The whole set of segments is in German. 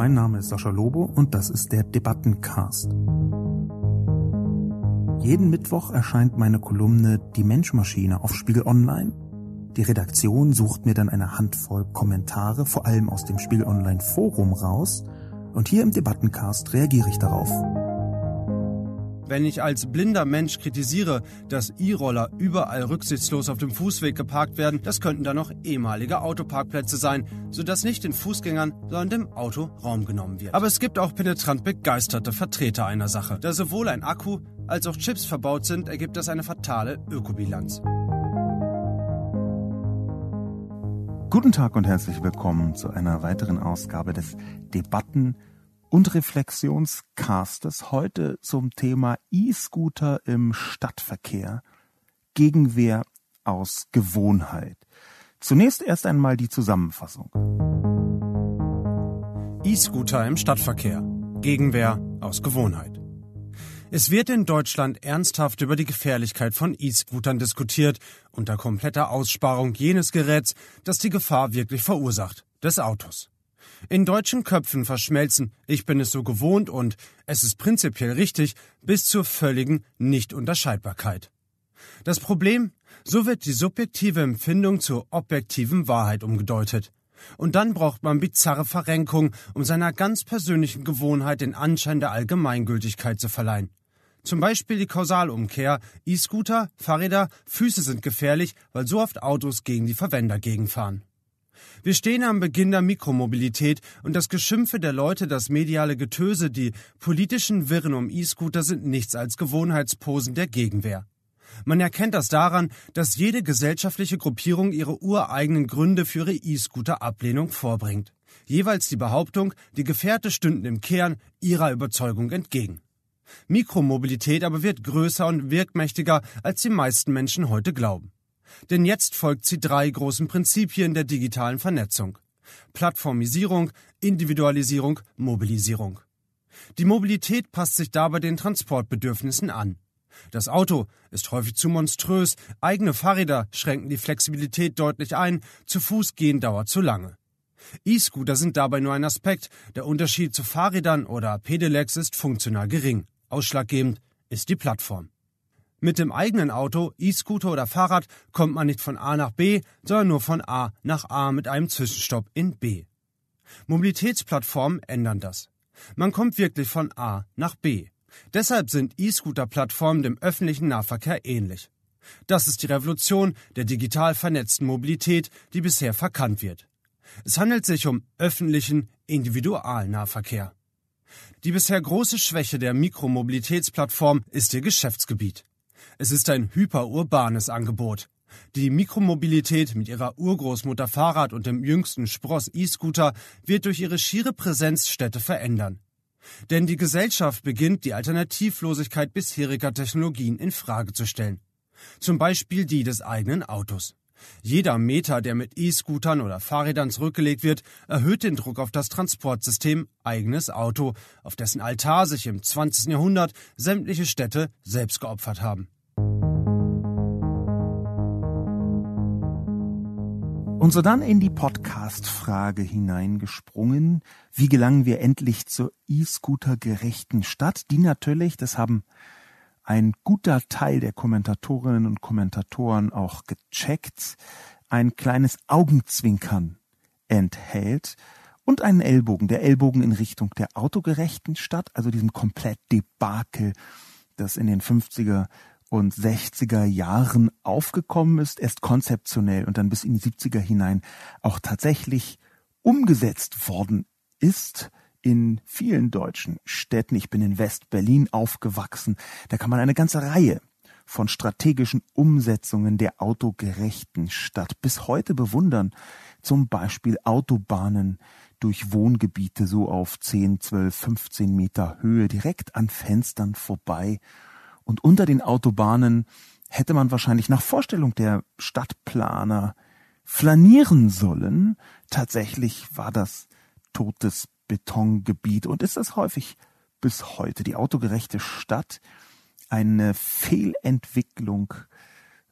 Mein Name ist Sascha Lobo und das ist der Debattencast. Jeden Mittwoch erscheint meine Kolumne Die Menschmaschine auf Spiegel Online. Die Redaktion sucht mir dann eine Handvoll Kommentare, vor allem aus dem Spiegel Online Forum raus. Und hier im Debattencast reagiere ich darauf. Wenn ich als blinder Mensch kritisiere, dass E-Roller überall rücksichtslos auf dem Fußweg geparkt werden, das könnten dann noch ehemalige Autoparkplätze sein, sodass nicht den Fußgängern, sondern dem Auto Raum genommen wird. Aber es gibt auch penetrant begeisterte Vertreter einer Sache. Da sowohl ein Akku als auch Chips verbaut sind, ergibt das eine fatale Ökobilanz. Guten Tag und herzlich willkommen zu einer weiteren Ausgabe des Debatten und Reflexionscastes heute zum Thema E-Scooter im Stadtverkehr. Gegenwehr aus Gewohnheit. Zunächst erst einmal die Zusammenfassung. E-Scooter im Stadtverkehr. Gegenwehr aus Gewohnheit. Es wird in Deutschland ernsthaft über die Gefährlichkeit von E-Scootern diskutiert, unter kompletter Aussparung jenes Geräts, das die Gefahr wirklich verursacht, des Autos in deutschen Köpfen verschmelzen, ich bin es so gewohnt und es ist prinzipiell richtig, bis zur völligen Nichtunterscheidbarkeit. Das Problem? So wird die subjektive Empfindung zur objektiven Wahrheit umgedeutet. Und dann braucht man bizarre Verrenkungen, um seiner ganz persönlichen Gewohnheit den Anschein der Allgemeingültigkeit zu verleihen. Zum Beispiel die Kausalumkehr. E-Scooter, Fahrräder, Füße sind gefährlich, weil so oft Autos gegen die Verwender gegenfahren. Wir stehen am Beginn der Mikromobilität und das Geschimpfe der Leute, das mediale Getöse, die politischen Wirren um E-Scooter sind nichts als Gewohnheitsposen der Gegenwehr. Man erkennt das daran, dass jede gesellschaftliche Gruppierung ihre ureigenen Gründe für ihre E-Scooter-Ablehnung vorbringt. Jeweils die Behauptung, die Gefährte stünden im Kern ihrer Überzeugung entgegen. Mikromobilität aber wird größer und wirkmächtiger, als die meisten Menschen heute glauben. Denn jetzt folgt sie drei großen Prinzipien der digitalen Vernetzung. Plattformisierung, Individualisierung, Mobilisierung. Die Mobilität passt sich dabei den Transportbedürfnissen an. Das Auto ist häufig zu monströs, eigene Fahrräder schränken die Flexibilität deutlich ein, zu Fuß gehen dauert zu lange. E-Scooter sind dabei nur ein Aspekt, der Unterschied zu Fahrrädern oder Pedelecs ist funktional gering. Ausschlaggebend ist die Plattform. Mit dem eigenen Auto, E-Scooter oder Fahrrad kommt man nicht von A nach B, sondern nur von A nach A mit einem Zwischenstopp in B. Mobilitätsplattformen ändern das. Man kommt wirklich von A nach B. Deshalb sind E-Scooter-Plattformen dem öffentlichen Nahverkehr ähnlich. Das ist die Revolution der digital vernetzten Mobilität, die bisher verkannt wird. Es handelt sich um öffentlichen Individualnahverkehr. Die bisher große Schwäche der Mikromobilitätsplattform ist ihr Geschäftsgebiet. Es ist ein hyperurbanes Angebot. Die Mikromobilität mit ihrer Urgroßmutter Fahrrad und dem jüngsten Spross E-Scooter wird durch ihre schiere Präsenz Städte verändern. Denn die Gesellschaft beginnt, die Alternativlosigkeit bisheriger Technologien in Frage zu stellen. Zum Beispiel die des eigenen Autos. Jeder Meter, der mit E-Scootern oder Fahrrädern zurückgelegt wird, erhöht den Druck auf das Transportsystem eigenes Auto, auf dessen Altar sich im 20. Jahrhundert sämtliche Städte selbst geopfert haben. Und so dann in die Podcast-Frage hineingesprungen. Wie gelangen wir endlich zur E-Scooter-gerechten Stadt, die natürlich, das haben ein guter Teil der Kommentatorinnen und Kommentatoren auch gecheckt, ein kleines Augenzwinkern enthält und einen Ellbogen, der Ellbogen in Richtung der autogerechten Stadt, also diesem komplett Debakel, das in den 50er und 60er Jahren aufgekommen ist, erst konzeptionell und dann bis in die 70er hinein auch tatsächlich umgesetzt worden ist in vielen deutschen Städten, ich bin in West-Berlin aufgewachsen, da kann man eine ganze Reihe von strategischen Umsetzungen der autogerechten Stadt bis heute bewundern. Zum Beispiel Autobahnen durch Wohngebiete so auf 10, 12, 15 Meter Höhe direkt an Fenstern vorbei. Und unter den Autobahnen hätte man wahrscheinlich nach Vorstellung der Stadtplaner flanieren sollen. Tatsächlich war das totes Betongebiet und ist das häufig bis heute. Die autogerechte Stadt, eine Fehlentwicklung,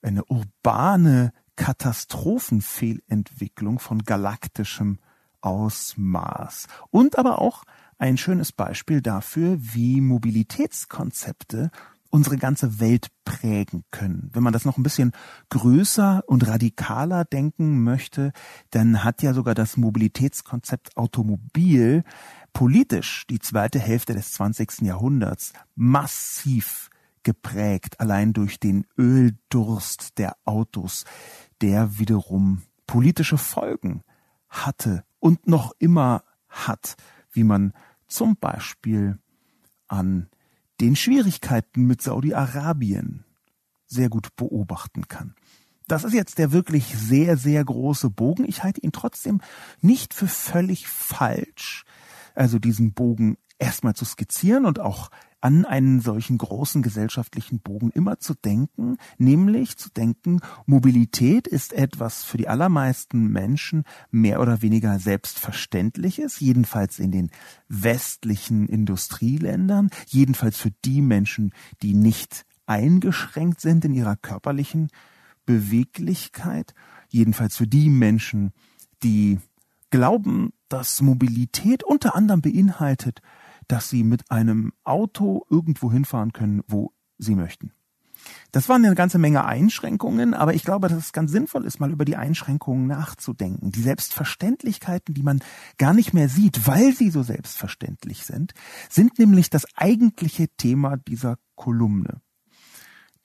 eine urbane Katastrophenfehlentwicklung von galaktischem Ausmaß und aber auch ein schönes Beispiel dafür, wie Mobilitätskonzepte unsere ganze Welt prägen können. Wenn man das noch ein bisschen größer und radikaler denken möchte, dann hat ja sogar das Mobilitätskonzept Automobil politisch die zweite Hälfte des 20. Jahrhunderts massiv geprägt, allein durch den Öldurst der Autos, der wiederum politische Folgen hatte und noch immer hat, wie man zum Beispiel an den Schwierigkeiten mit Saudi-Arabien sehr gut beobachten kann. Das ist jetzt der wirklich sehr, sehr große Bogen. Ich halte ihn trotzdem nicht für völlig falsch also diesen Bogen erstmal zu skizzieren und auch an einen solchen großen gesellschaftlichen Bogen immer zu denken, nämlich zu denken, Mobilität ist etwas für die allermeisten Menschen mehr oder weniger selbstverständliches, jedenfalls in den westlichen Industrieländern, jedenfalls für die Menschen, die nicht eingeschränkt sind in ihrer körperlichen Beweglichkeit, jedenfalls für die Menschen, die glauben, dass Mobilität unter anderem beinhaltet, dass sie mit einem Auto irgendwo hinfahren können, wo sie möchten. Das waren eine ganze Menge Einschränkungen, aber ich glaube, dass es ganz sinnvoll ist, mal über die Einschränkungen nachzudenken. Die Selbstverständlichkeiten, die man gar nicht mehr sieht, weil sie so selbstverständlich sind, sind nämlich das eigentliche Thema dieser Kolumne.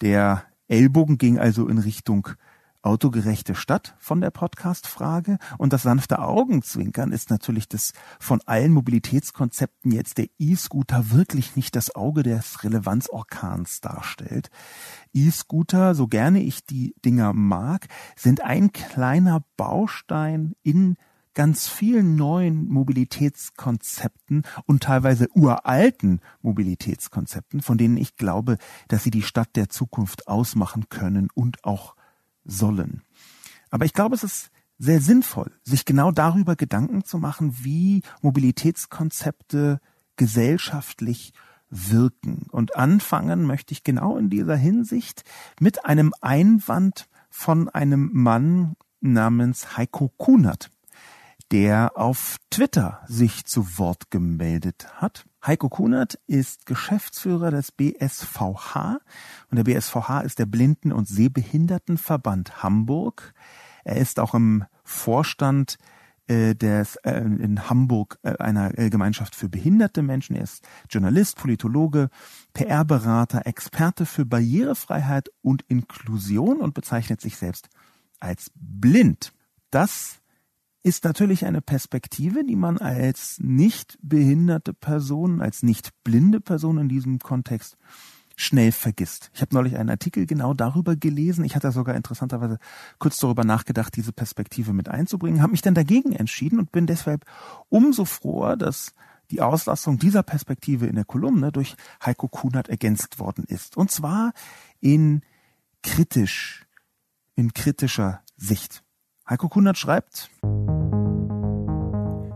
Der Ellbogen ging also in Richtung autogerechte Stadt von der Podcast-Frage. Und das sanfte Augenzwinkern ist natürlich das von allen Mobilitätskonzepten jetzt der E-Scooter wirklich nicht das Auge des Relevanzorkans darstellt. E-Scooter, so gerne ich die Dinger mag, sind ein kleiner Baustein in ganz vielen neuen Mobilitätskonzepten und teilweise uralten Mobilitätskonzepten, von denen ich glaube, dass sie die Stadt der Zukunft ausmachen können und auch sollen. Aber ich glaube, es ist sehr sinnvoll, sich genau darüber Gedanken zu machen, wie Mobilitätskonzepte gesellschaftlich wirken. Und anfangen möchte ich genau in dieser Hinsicht mit einem Einwand von einem Mann namens Heiko Kunert der auf Twitter sich zu Wort gemeldet hat. Heiko Kunert ist Geschäftsführer des BSVH und der BSVH ist der Blinden- und Sehbehindertenverband Hamburg. Er ist auch im Vorstand äh, des, äh, in Hamburg äh, einer äh, Gemeinschaft für behinderte Menschen. Er ist Journalist, Politologe, PR-Berater, Experte für Barrierefreiheit und Inklusion und bezeichnet sich selbst als blind. Das ist natürlich eine Perspektive, die man als nicht behinderte Person, als nicht blinde Person in diesem Kontext schnell vergisst. Ich habe neulich einen Artikel genau darüber gelesen. Ich hatte sogar interessanterweise kurz darüber nachgedacht, diese Perspektive mit einzubringen, habe mich dann dagegen entschieden und bin deshalb umso froher, dass die Auslassung dieser Perspektive in der Kolumne durch Heiko Kunert ergänzt worden ist. Und zwar in kritisch, in kritischer Sicht. Heiko Kunert schreibt.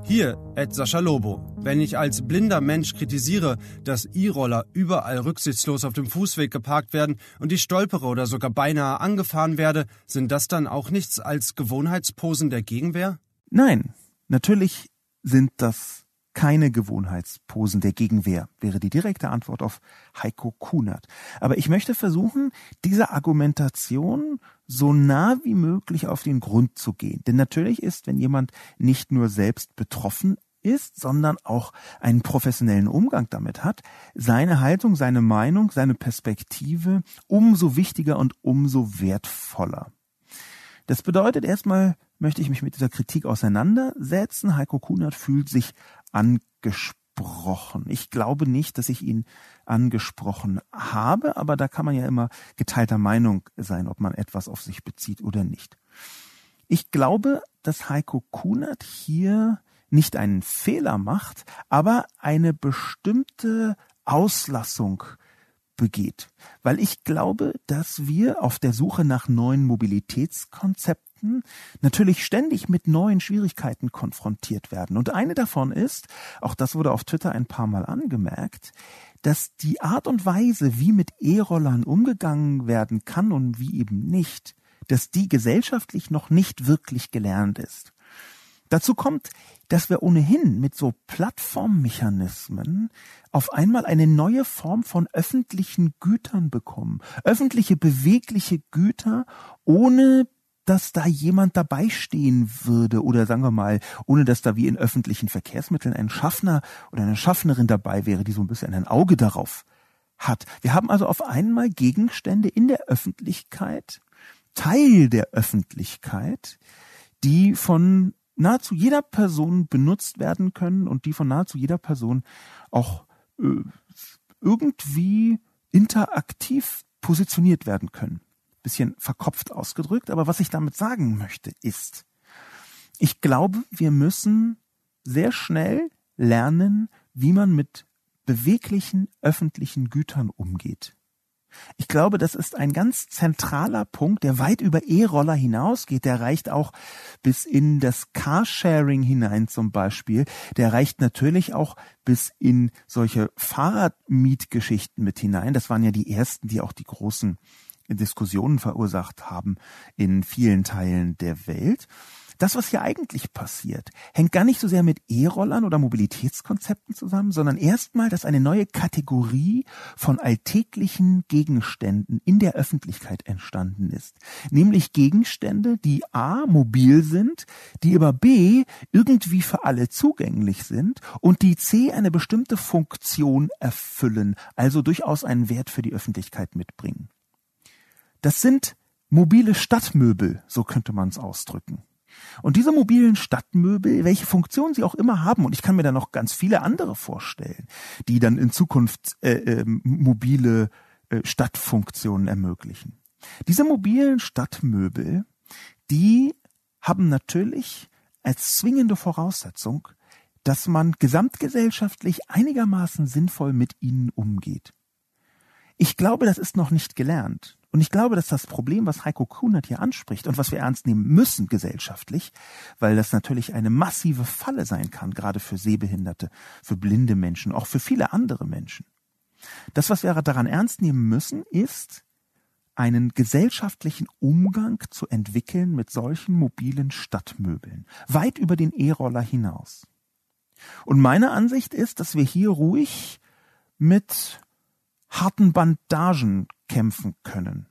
Hier, Ed Sascha Lobo. Wenn ich als blinder Mensch kritisiere, dass E-Roller überall rücksichtslos auf dem Fußweg geparkt werden und ich stolpere oder sogar beinahe angefahren werde, sind das dann auch nichts als Gewohnheitsposen der Gegenwehr? Nein, natürlich sind das keine Gewohnheitsposen der Gegenwehr, wäre die direkte Antwort auf Heiko Kunert. Aber ich möchte versuchen, diese Argumentation so nah wie möglich auf den Grund zu gehen. Denn natürlich ist, wenn jemand nicht nur selbst betroffen ist, sondern auch einen professionellen Umgang damit hat, seine Haltung, seine Meinung, seine Perspektive umso wichtiger und umso wertvoller. Das bedeutet erstmal möchte ich mich mit dieser Kritik auseinandersetzen. Heiko Kunert fühlt sich angesprochen angesprochen. Ich glaube nicht, dass ich ihn angesprochen habe, aber da kann man ja immer geteilter Meinung sein, ob man etwas auf sich bezieht oder nicht. Ich glaube, dass Heiko Kunert hier nicht einen Fehler macht, aber eine bestimmte Auslassung begeht. Weil ich glaube, dass wir auf der Suche nach neuen Mobilitätskonzepten Experten natürlich ständig mit neuen Schwierigkeiten konfrontiert werden. Und eine davon ist, auch das wurde auf Twitter ein paar Mal angemerkt, dass die Art und Weise, wie mit E-Rollern umgegangen werden kann und wie eben nicht, dass die gesellschaftlich noch nicht wirklich gelernt ist. Dazu kommt, dass wir ohnehin mit so Plattformmechanismen auf einmal eine neue Form von öffentlichen Gütern bekommen. Öffentliche bewegliche Güter ohne dass da jemand dabei stehen würde oder sagen wir mal, ohne dass da wie in öffentlichen Verkehrsmitteln ein Schaffner oder eine Schaffnerin dabei wäre, die so ein bisschen ein Auge darauf hat. Wir haben also auf einmal Gegenstände in der Öffentlichkeit, Teil der Öffentlichkeit, die von nahezu jeder Person benutzt werden können und die von nahezu jeder Person auch äh, irgendwie interaktiv positioniert werden können bisschen verkopft ausgedrückt, aber was ich damit sagen möchte ist, ich glaube, wir müssen sehr schnell lernen, wie man mit beweglichen öffentlichen Gütern umgeht. Ich glaube, das ist ein ganz zentraler Punkt, der weit über E-Roller hinausgeht. Der reicht auch bis in das Carsharing hinein zum Beispiel. Der reicht natürlich auch bis in solche Fahrradmietgeschichten mit hinein. Das waren ja die ersten, die auch die großen Diskussionen verursacht haben in vielen Teilen der Welt. Das, was hier eigentlich passiert, hängt gar nicht so sehr mit E-Rollern oder Mobilitätskonzepten zusammen, sondern erstmal, dass eine neue Kategorie von alltäglichen Gegenständen in der Öffentlichkeit entstanden ist. Nämlich Gegenstände, die A, mobil sind, die über B irgendwie für alle zugänglich sind und die C eine bestimmte Funktion erfüllen, also durchaus einen Wert für die Öffentlichkeit mitbringen. Das sind mobile Stadtmöbel, so könnte man es ausdrücken. Und diese mobilen Stadtmöbel, welche Funktion sie auch immer haben, und ich kann mir da noch ganz viele andere vorstellen, die dann in Zukunft äh, äh, mobile äh, Stadtfunktionen ermöglichen. Diese mobilen Stadtmöbel, die haben natürlich als zwingende Voraussetzung, dass man gesamtgesellschaftlich einigermaßen sinnvoll mit ihnen umgeht. Ich glaube, das ist noch nicht gelernt. Und ich glaube, dass das Problem, was Heiko Kuhnert hier anspricht und was wir ernst nehmen müssen gesellschaftlich, weil das natürlich eine massive Falle sein kann, gerade für Sehbehinderte, für blinde Menschen, auch für viele andere Menschen. Das, was wir daran ernst nehmen müssen, ist, einen gesellschaftlichen Umgang zu entwickeln mit solchen mobilen Stadtmöbeln, weit über den E-Roller hinaus. Und meine Ansicht ist, dass wir hier ruhig mit harten Bandagen kämpfen können.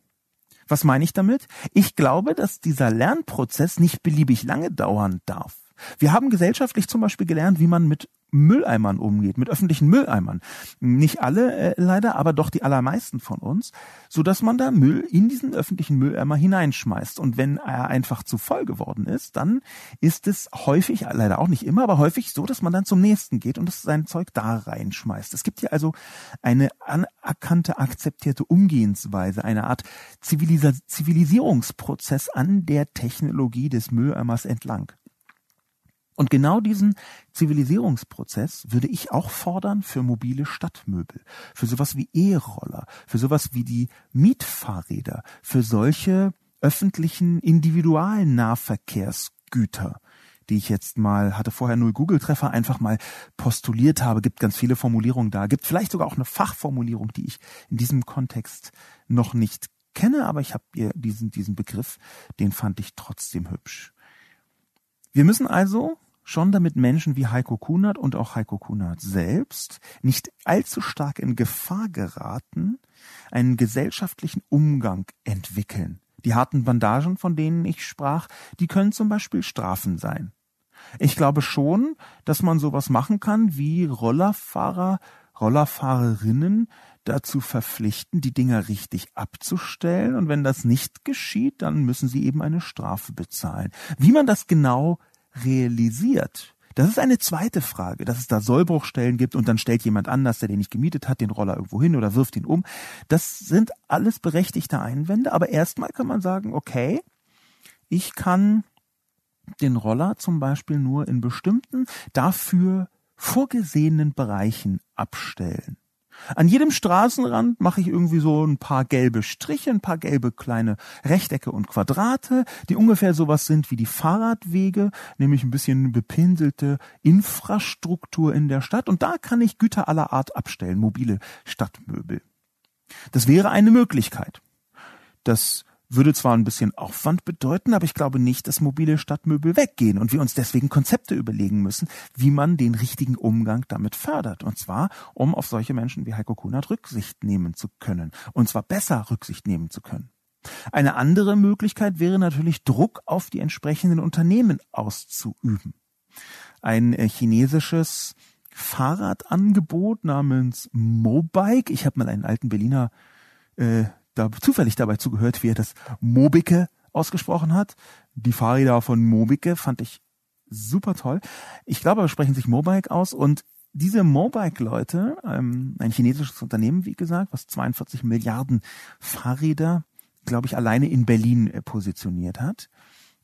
Was meine ich damit? Ich glaube, dass dieser Lernprozess nicht beliebig lange dauern darf. Wir haben gesellschaftlich zum Beispiel gelernt, wie man mit Mülleimern umgeht, mit öffentlichen Mülleimern. Nicht alle äh, leider, aber doch die allermeisten von uns, so dass man da Müll in diesen öffentlichen Mülleimer hineinschmeißt. Und wenn er einfach zu voll geworden ist, dann ist es häufig, äh, leider auch nicht immer, aber häufig so, dass man dann zum nächsten geht und das sein Zeug da reinschmeißt. Es gibt hier also eine anerkannte, akzeptierte Umgehensweise, eine Art Zivilis Zivilisierungsprozess an der Technologie des Mülleimers entlang. Und genau diesen Zivilisierungsprozess würde ich auch fordern für mobile Stadtmöbel, für sowas wie E-Roller, für sowas wie die Mietfahrräder, für solche öffentlichen individualen Nahverkehrsgüter die ich jetzt mal, hatte vorher null Google-Treffer, einfach mal postuliert habe, gibt ganz viele Formulierungen da, gibt vielleicht sogar auch eine Fachformulierung, die ich in diesem Kontext noch nicht kenne, aber ich habe diesen, diesen Begriff, den fand ich trotzdem hübsch. Wir müssen also schon damit Menschen wie Heiko Kunert und auch Heiko Kunert selbst nicht allzu stark in Gefahr geraten, einen gesellschaftlichen Umgang entwickeln. Die harten Bandagen, von denen ich sprach, die können zum Beispiel Strafen sein. Ich glaube schon, dass man sowas machen kann, wie Rollerfahrer, Rollerfahrerinnen dazu verpflichten, die Dinger richtig abzustellen. Und wenn das nicht geschieht, dann müssen sie eben eine Strafe bezahlen. Wie man das genau realisiert? Das ist eine zweite Frage, dass es da Sollbruchstellen gibt und dann stellt jemand anders, der den nicht gemietet hat, den Roller irgendwo hin oder wirft ihn um. Das sind alles berechtigte Einwände, aber erstmal kann man sagen, okay, ich kann den Roller zum Beispiel nur in bestimmten dafür vorgesehenen Bereichen abstellen. An jedem Straßenrand mache ich irgendwie so ein paar gelbe Striche, ein paar gelbe kleine Rechtecke und Quadrate, die ungefähr sowas sind wie die Fahrradwege, nämlich ein bisschen bepinselte Infrastruktur in der Stadt. Und da kann ich Güter aller Art abstellen, mobile Stadtmöbel. Das wäre eine Möglichkeit. Das würde zwar ein bisschen Aufwand bedeuten, aber ich glaube nicht, dass mobile Stadtmöbel weggehen und wir uns deswegen Konzepte überlegen müssen, wie man den richtigen Umgang damit fördert. Und zwar, um auf solche Menschen wie Heiko Kunert Rücksicht nehmen zu können. Und zwar besser Rücksicht nehmen zu können. Eine andere Möglichkeit wäre natürlich, Druck auf die entsprechenden Unternehmen auszuüben. Ein äh, chinesisches Fahrradangebot namens Mobike. Ich habe mal einen alten Berliner äh, da zufällig dabei zugehört, wie er das Mobike ausgesprochen hat. Die Fahrräder von Mobike fand ich super toll. Ich glaube, aber sprechen sich Mobike aus und diese Mobike-Leute, ähm, ein chinesisches Unternehmen, wie gesagt, was 42 Milliarden Fahrräder, glaube ich, alleine in Berlin äh, positioniert hat,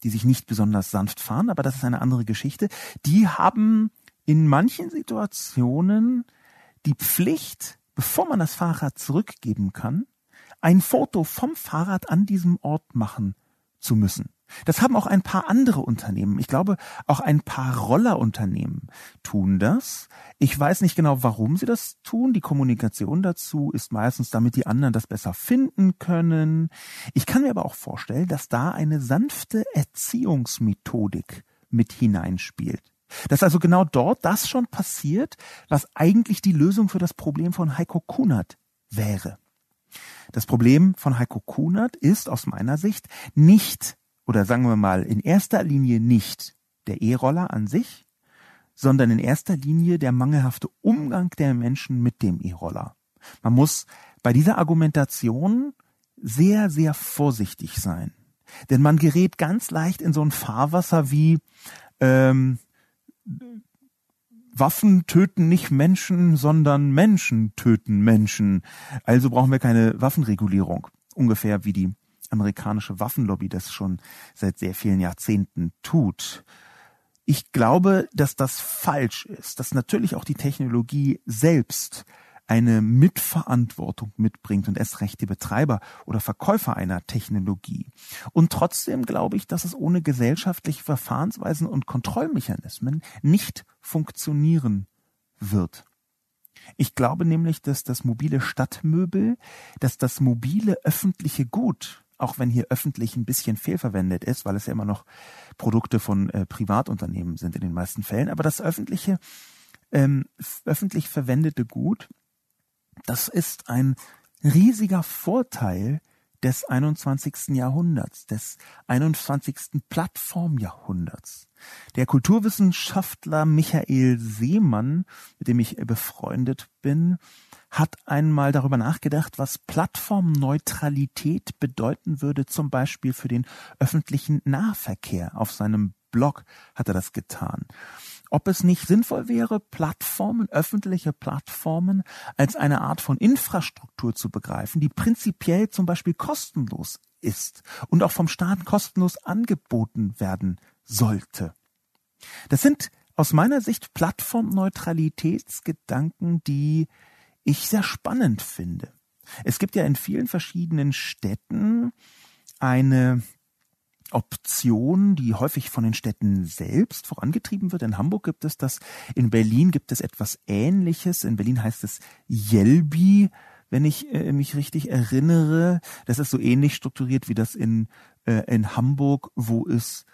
die sich nicht besonders sanft fahren, aber das ist eine andere Geschichte, die haben in manchen Situationen die Pflicht, bevor man das Fahrrad zurückgeben kann, ein Foto vom Fahrrad an diesem Ort machen zu müssen. Das haben auch ein paar andere Unternehmen. Ich glaube, auch ein paar Rollerunternehmen tun das. Ich weiß nicht genau, warum sie das tun. Die Kommunikation dazu ist meistens, damit die anderen das besser finden können. Ich kann mir aber auch vorstellen, dass da eine sanfte Erziehungsmethodik mit hineinspielt. Dass also genau dort das schon passiert, was eigentlich die Lösung für das Problem von Heiko Kunert wäre. Das Problem von Heiko Kunert ist aus meiner Sicht nicht, oder sagen wir mal, in erster Linie nicht der E-Roller an sich, sondern in erster Linie der mangelhafte Umgang der Menschen mit dem E-Roller. Man muss bei dieser Argumentation sehr, sehr vorsichtig sein. Denn man gerät ganz leicht in so ein Fahrwasser wie ähm, Waffen töten nicht Menschen, sondern Menschen töten Menschen. Also brauchen wir keine Waffenregulierung. Ungefähr wie die amerikanische Waffenlobby das schon seit sehr vielen Jahrzehnten tut. Ich glaube, dass das falsch ist, dass natürlich auch die Technologie selbst eine Mitverantwortung mitbringt und erst recht die Betreiber oder Verkäufer einer Technologie. Und trotzdem glaube ich, dass es ohne gesellschaftliche Verfahrensweisen und Kontrollmechanismen nicht funktionieren wird. Ich glaube nämlich, dass das mobile Stadtmöbel, dass das mobile öffentliche Gut, auch wenn hier öffentlich ein bisschen fehlverwendet ist, weil es ja immer noch Produkte von äh, Privatunternehmen sind in den meisten Fällen, aber das öffentliche, ähm, öffentlich verwendete Gut das ist ein riesiger Vorteil des 21. Jahrhunderts, des 21. Plattformjahrhunderts. Der Kulturwissenschaftler Michael Seemann, mit dem ich befreundet bin, hat einmal darüber nachgedacht, was Plattformneutralität bedeuten würde, zum Beispiel für den öffentlichen Nahverkehr. Auf seinem Blog hat er das getan ob es nicht sinnvoll wäre, Plattformen, öffentliche Plattformen als eine Art von Infrastruktur zu begreifen, die prinzipiell zum Beispiel kostenlos ist und auch vom Staat kostenlos angeboten werden sollte. Das sind aus meiner Sicht Plattformneutralitätsgedanken, die ich sehr spannend finde. Es gibt ja in vielen verschiedenen Städten eine Option, die häufig von den Städten selbst vorangetrieben wird. In Hamburg gibt es das, in Berlin gibt es etwas Ähnliches. In Berlin heißt es Jelbi, wenn ich äh, mich richtig erinnere. Das ist so ähnlich strukturiert wie das in, äh, in Hamburg, wo es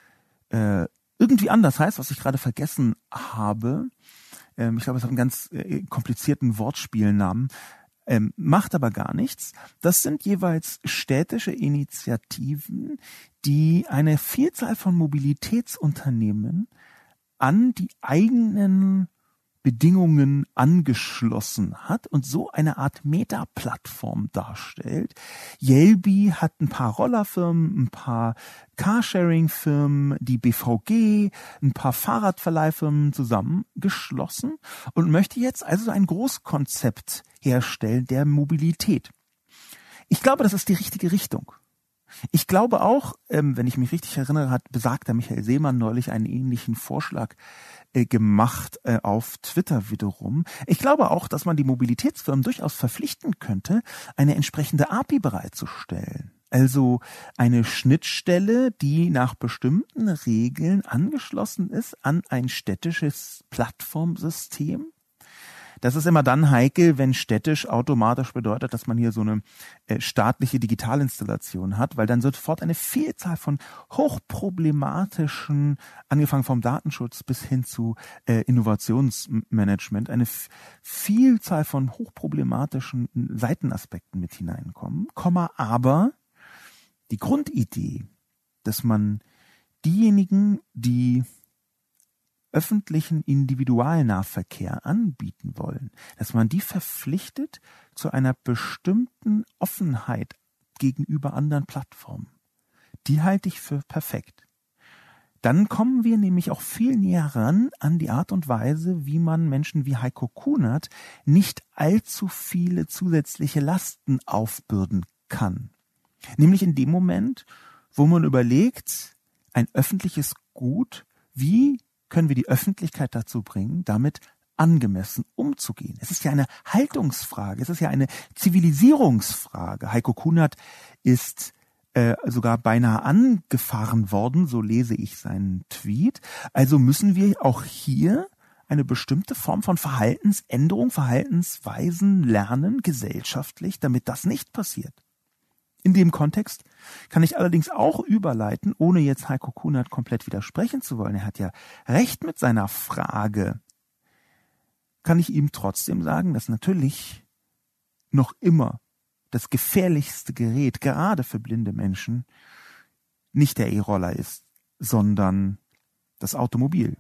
äh, irgendwie anders heißt, was ich gerade vergessen habe. Ähm, ich glaube, es hat einen ganz äh, komplizierten Wortspielnamen ähm, macht aber gar nichts. Das sind jeweils städtische Initiativen, die eine Vielzahl von Mobilitätsunternehmen an die eigenen Bedingungen angeschlossen hat und so eine Art Meta-Plattform darstellt. Yelby hat ein paar Rollerfirmen, ein paar Carsharing-Firmen, die BVG, ein paar Fahrradverleihfirmen zusammengeschlossen und möchte jetzt also ein Großkonzept Herstellen der Mobilität. Ich glaube, das ist die richtige Richtung. Ich glaube auch, ähm, wenn ich mich richtig erinnere, hat besagter Michael Seemann neulich einen ähnlichen Vorschlag äh, gemacht äh, auf Twitter wiederum. Ich glaube auch, dass man die Mobilitätsfirmen durchaus verpflichten könnte, eine entsprechende API bereitzustellen. Also eine Schnittstelle, die nach bestimmten Regeln angeschlossen ist an ein städtisches Plattformsystem das ist immer dann heikel, wenn städtisch automatisch bedeutet, dass man hier so eine äh, staatliche Digitalinstallation hat, weil dann sofort eine Vielzahl von hochproblematischen, angefangen vom Datenschutz bis hin zu äh, Innovationsmanagement, eine Vielzahl von hochproblematischen Seitenaspekten mit hineinkommen, Komma, aber die Grundidee, dass man diejenigen, die öffentlichen Individualnahverkehr anbieten wollen, dass man die verpflichtet zu einer bestimmten Offenheit gegenüber anderen Plattformen. Die halte ich für perfekt. Dann kommen wir nämlich auch viel näher ran an die Art und Weise, wie man Menschen wie Heiko Kunert nicht allzu viele zusätzliche Lasten aufbürden kann. Nämlich in dem Moment, wo man überlegt, ein öffentliches Gut wie können wir die Öffentlichkeit dazu bringen, damit angemessen umzugehen. Es ist ja eine Haltungsfrage, es ist ja eine Zivilisierungsfrage. Heiko Kunert ist äh, sogar beinahe angefahren worden, so lese ich seinen Tweet. Also müssen wir auch hier eine bestimmte Form von Verhaltensänderung, Verhaltensweisen lernen, gesellschaftlich, damit das nicht passiert. In dem Kontext kann ich allerdings auch überleiten, ohne jetzt Heiko Kunert komplett widersprechen zu wollen. Er hat ja recht mit seiner Frage. Kann ich ihm trotzdem sagen, dass natürlich noch immer das gefährlichste Gerät, gerade für blinde Menschen, nicht der E-Roller ist, sondern das Automobil.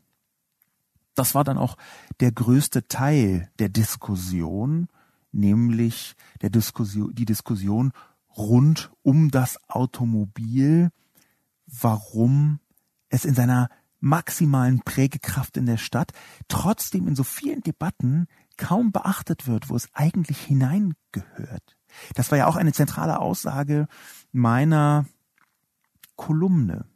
Das war dann auch der größte Teil der Diskussion, nämlich der Diskussion, die Diskussion rund um das Automobil, warum es in seiner maximalen Prägekraft in der Stadt trotzdem in so vielen Debatten kaum beachtet wird, wo es eigentlich hineingehört. Das war ja auch eine zentrale Aussage meiner Kolumne.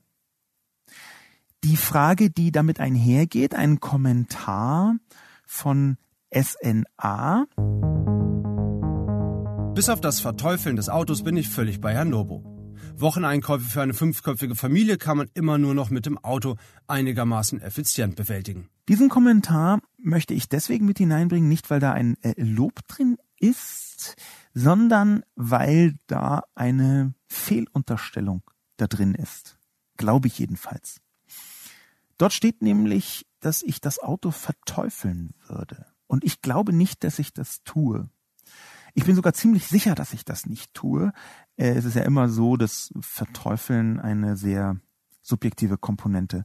Die Frage, die damit einhergeht, ein Kommentar von SNA. Bis auf das Verteufeln des Autos bin ich völlig bei Herrn Lobo. Wocheneinkäufe für eine fünfköpfige Familie kann man immer nur noch mit dem Auto einigermaßen effizient bewältigen. Diesen Kommentar möchte ich deswegen mit hineinbringen, nicht weil da ein äh, Lob drin ist, sondern weil da eine Fehlunterstellung da drin ist. Glaube ich jedenfalls. Dort steht nämlich, dass ich das Auto verteufeln würde. Und ich glaube nicht, dass ich das tue. Ich bin sogar ziemlich sicher, dass ich das nicht tue. Äh, es ist ja immer so, dass Verteufeln eine sehr subjektive Komponente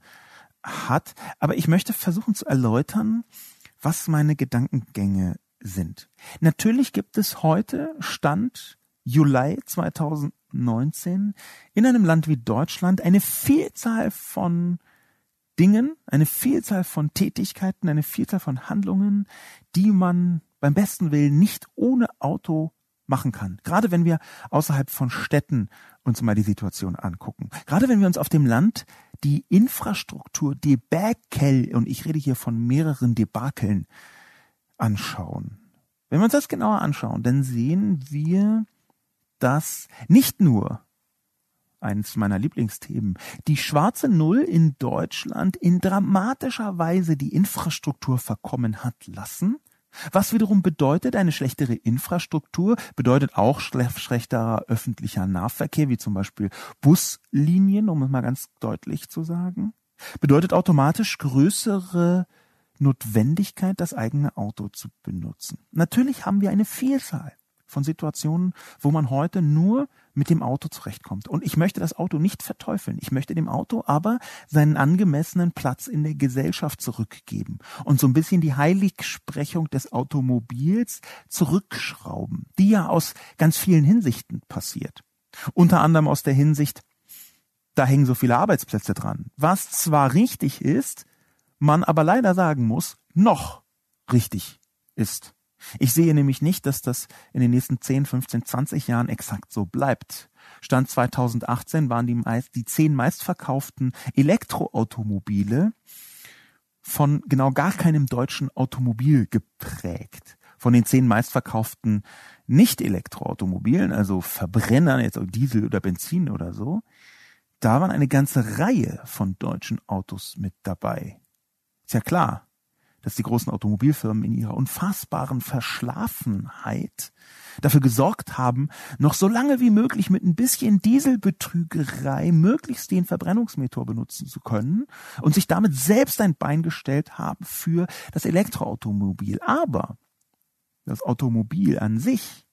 hat. Aber ich möchte versuchen zu erläutern, was meine Gedankengänge sind. Natürlich gibt es heute, Stand Juli 2019, in einem Land wie Deutschland eine Vielzahl von Dingen, eine Vielzahl von Tätigkeiten, eine Vielzahl von Handlungen, die man beim besten Willen nicht ohne Auto machen kann. Gerade wenn wir außerhalb von Städten uns mal die Situation angucken. Gerade wenn wir uns auf dem Land die Infrastruktur Debakel, und ich rede hier von mehreren Debakeln, anschauen. Wenn wir uns das genauer anschauen, dann sehen wir, dass nicht nur eines meiner Lieblingsthemen, die schwarze Null in Deutschland in dramatischer Weise die Infrastruktur verkommen hat lassen, was wiederum bedeutet, eine schlechtere Infrastruktur bedeutet auch schlechterer öffentlicher Nahverkehr, wie zum Beispiel Buslinien, um es mal ganz deutlich zu sagen. Bedeutet automatisch größere Notwendigkeit, das eigene Auto zu benutzen. Natürlich haben wir eine Vielzahl von Situationen, wo man heute nur mit dem Auto zurechtkommt. Und ich möchte das Auto nicht verteufeln. Ich möchte dem Auto aber seinen angemessenen Platz in der Gesellschaft zurückgeben und so ein bisschen die Heiligsprechung des Automobils zurückschrauben, die ja aus ganz vielen Hinsichten passiert. Unter anderem aus der Hinsicht, da hängen so viele Arbeitsplätze dran. Was zwar richtig ist, man aber leider sagen muss, noch richtig ist. Ich sehe nämlich nicht, dass das in den nächsten 10, 15, 20 Jahren exakt so bleibt. Stand 2018 waren die, meist, die zehn meistverkauften Elektroautomobile von genau gar keinem deutschen Automobil geprägt. Von den zehn meistverkauften Nicht-Elektroautomobilen, also Verbrennern, jetzt auch Diesel oder Benzin oder so, da waren eine ganze Reihe von deutschen Autos mit dabei. Ist ja klar, dass die großen Automobilfirmen in ihrer unfassbaren Verschlafenheit dafür gesorgt haben, noch so lange wie möglich mit ein bisschen Dieselbetrügerei möglichst den Verbrennungsmotor benutzen zu können und sich damit selbst ein Bein gestellt haben für das Elektroautomobil. Aber das Automobil an sich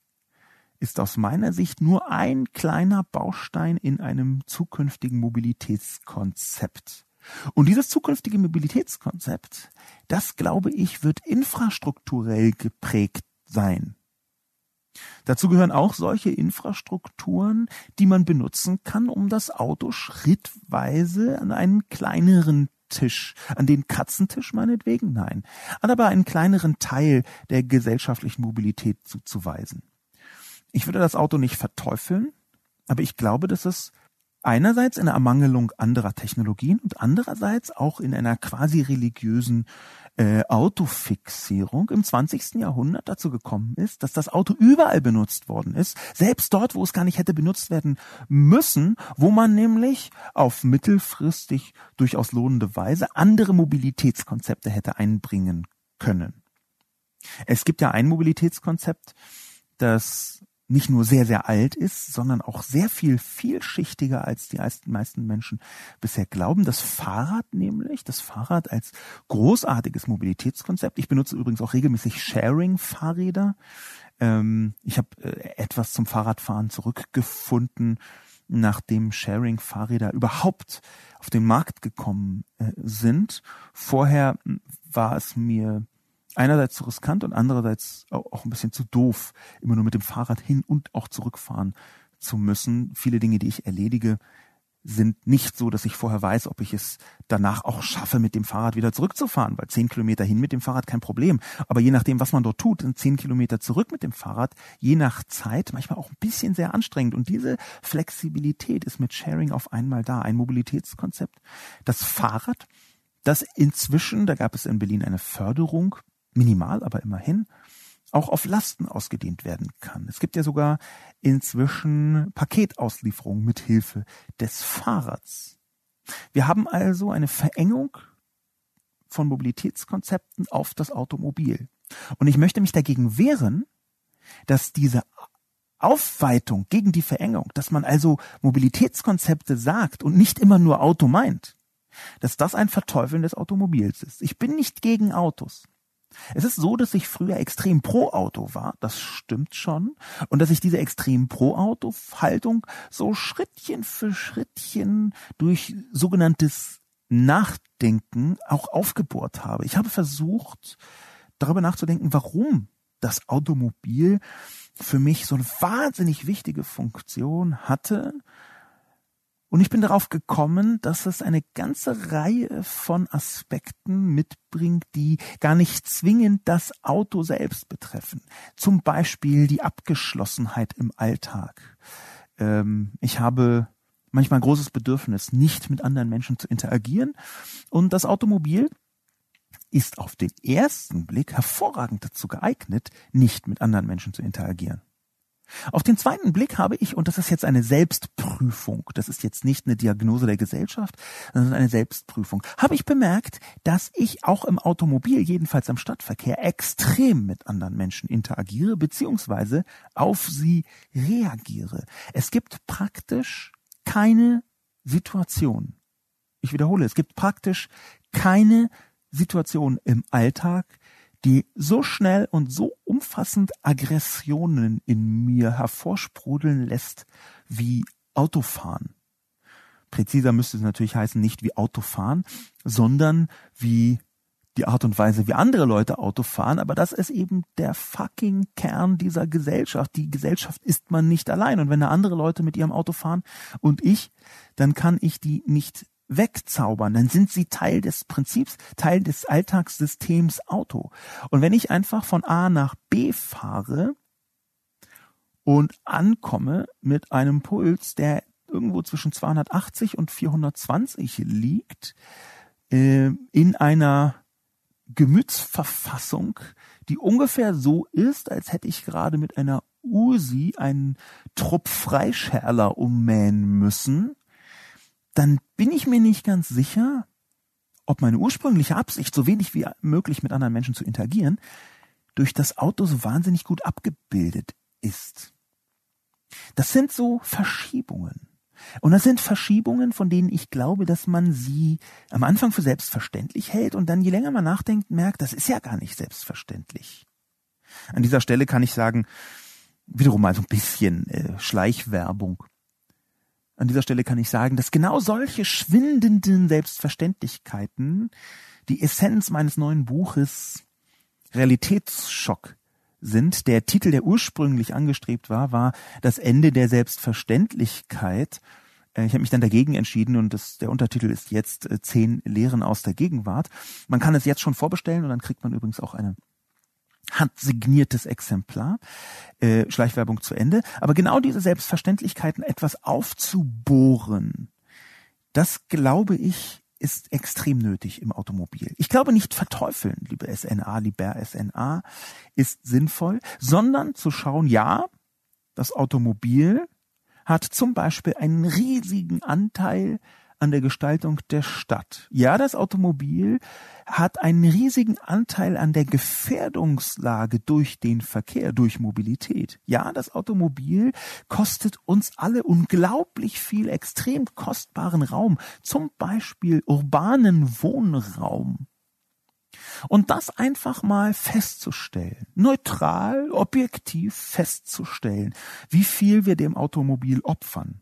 ist aus meiner Sicht nur ein kleiner Baustein in einem zukünftigen Mobilitätskonzept. Und dieses zukünftige Mobilitätskonzept, das glaube ich, wird infrastrukturell geprägt sein. Dazu gehören auch solche Infrastrukturen, die man benutzen kann, um das Auto schrittweise an einen kleineren Tisch, an den Katzentisch meinetwegen, nein, an aber einen kleineren Teil der gesellschaftlichen Mobilität zuzuweisen. Ich würde das Auto nicht verteufeln, aber ich glaube, dass es einerseits in der Ermangelung anderer Technologien und andererseits auch in einer quasi religiösen äh, Autofixierung im 20. Jahrhundert dazu gekommen ist, dass das Auto überall benutzt worden ist, selbst dort, wo es gar nicht hätte benutzt werden müssen, wo man nämlich auf mittelfristig durchaus lohnende Weise andere Mobilitätskonzepte hätte einbringen können. Es gibt ja ein Mobilitätskonzept, das nicht nur sehr, sehr alt ist, sondern auch sehr viel vielschichtiger als die meisten Menschen bisher glauben. Das Fahrrad nämlich, das Fahrrad als großartiges Mobilitätskonzept. Ich benutze übrigens auch regelmäßig Sharing-Fahrräder. Ähm, ich habe äh, etwas zum Fahrradfahren zurückgefunden, nachdem Sharing-Fahrräder überhaupt auf den Markt gekommen äh, sind. Vorher hm, war es mir einerseits zu riskant und andererseits auch ein bisschen zu doof, immer nur mit dem Fahrrad hin und auch zurückfahren zu müssen. Viele Dinge, die ich erledige, sind nicht so, dass ich vorher weiß, ob ich es danach auch schaffe, mit dem Fahrrad wieder zurückzufahren, weil zehn Kilometer hin mit dem Fahrrad kein Problem. Aber je nachdem, was man dort tut, sind zehn Kilometer zurück mit dem Fahrrad, je nach Zeit, manchmal auch ein bisschen sehr anstrengend. Und diese Flexibilität ist mit Sharing auf einmal da. Ein Mobilitätskonzept. Das Fahrrad, das inzwischen, da gab es in Berlin eine Förderung minimal, aber immerhin, auch auf Lasten ausgedehnt werden kann. Es gibt ja sogar inzwischen Paketauslieferungen mit Hilfe des Fahrrads. Wir haben also eine Verengung von Mobilitätskonzepten auf das Automobil. Und ich möchte mich dagegen wehren, dass diese Aufweitung gegen die Verengung, dass man also Mobilitätskonzepte sagt und nicht immer nur Auto meint, dass das ein Verteufeln des Automobils ist. Ich bin nicht gegen Autos. Es ist so, dass ich früher extrem pro Auto war, das stimmt schon, und dass ich diese extrem pro Auto Haltung so Schrittchen für Schrittchen durch sogenanntes Nachdenken auch aufgebohrt habe. Ich habe versucht, darüber nachzudenken, warum das Automobil für mich so eine wahnsinnig wichtige Funktion hatte, und ich bin darauf gekommen, dass es eine ganze Reihe von Aspekten mitbringt, die gar nicht zwingend das Auto selbst betreffen. Zum Beispiel die Abgeschlossenheit im Alltag. Ähm, ich habe manchmal ein großes Bedürfnis, nicht mit anderen Menschen zu interagieren. Und das Automobil ist auf den ersten Blick hervorragend dazu geeignet, nicht mit anderen Menschen zu interagieren. Auf den zweiten Blick habe ich, und das ist jetzt eine Selbstprüfung, das ist jetzt nicht eine Diagnose der Gesellschaft, sondern eine Selbstprüfung, habe ich bemerkt, dass ich auch im Automobil, jedenfalls am Stadtverkehr, extrem mit anderen Menschen interagiere, beziehungsweise auf sie reagiere. Es gibt praktisch keine Situation. Ich wiederhole, es gibt praktisch keine Situation im Alltag, die so schnell und so umfassend Aggressionen in mir hervorsprudeln lässt wie Autofahren. Präziser müsste es natürlich heißen, nicht wie Autofahren, sondern wie die Art und Weise, wie andere Leute Auto fahren, aber das ist eben der fucking Kern dieser Gesellschaft. Die Gesellschaft ist man nicht allein. Und wenn da andere Leute mit ihrem Auto fahren und ich, dann kann ich die nicht wegzaubern, dann sind sie Teil des Prinzips, Teil des Alltagssystems Auto. Und wenn ich einfach von A nach B fahre und ankomme mit einem Puls, der irgendwo zwischen 280 und 420 liegt, äh, in einer Gemütsverfassung, die ungefähr so ist, als hätte ich gerade mit einer Usi einen Trupp Freischärler ummähen müssen, dann bin ich mir nicht ganz sicher, ob meine ursprüngliche Absicht, so wenig wie möglich mit anderen Menschen zu interagieren, durch das Auto so wahnsinnig gut abgebildet ist. Das sind so Verschiebungen. Und das sind Verschiebungen, von denen ich glaube, dass man sie am Anfang für selbstverständlich hält und dann je länger man nachdenkt, merkt, das ist ja gar nicht selbstverständlich. An dieser Stelle kann ich sagen, wiederum mal so ein bisschen äh, Schleichwerbung an dieser Stelle kann ich sagen, dass genau solche schwindenden Selbstverständlichkeiten die Essenz meines neuen Buches Realitätsschock sind. Der Titel, der ursprünglich angestrebt war, war Das Ende der Selbstverständlichkeit. Äh, ich habe mich dann dagegen entschieden und das, der Untertitel ist jetzt äh, Zehn Lehren aus der Gegenwart. Man kann es jetzt schon vorbestellen und dann kriegt man übrigens auch eine handsigniertes Exemplar. Äh, Schleichwerbung zu Ende. Aber genau diese Selbstverständlichkeiten etwas aufzubohren, das glaube ich, ist extrem nötig im Automobil. Ich glaube nicht verteufeln, liebe SNA, lieber SNA, ist sinnvoll, sondern zu schauen, ja, das Automobil hat zum Beispiel einen riesigen Anteil an der Gestaltung der Stadt. Ja, das Automobil hat einen riesigen Anteil an der Gefährdungslage durch den Verkehr, durch Mobilität. Ja, das Automobil kostet uns alle unglaublich viel extrem kostbaren Raum, zum Beispiel urbanen Wohnraum. Und das einfach mal festzustellen, neutral, objektiv festzustellen, wie viel wir dem Automobil opfern.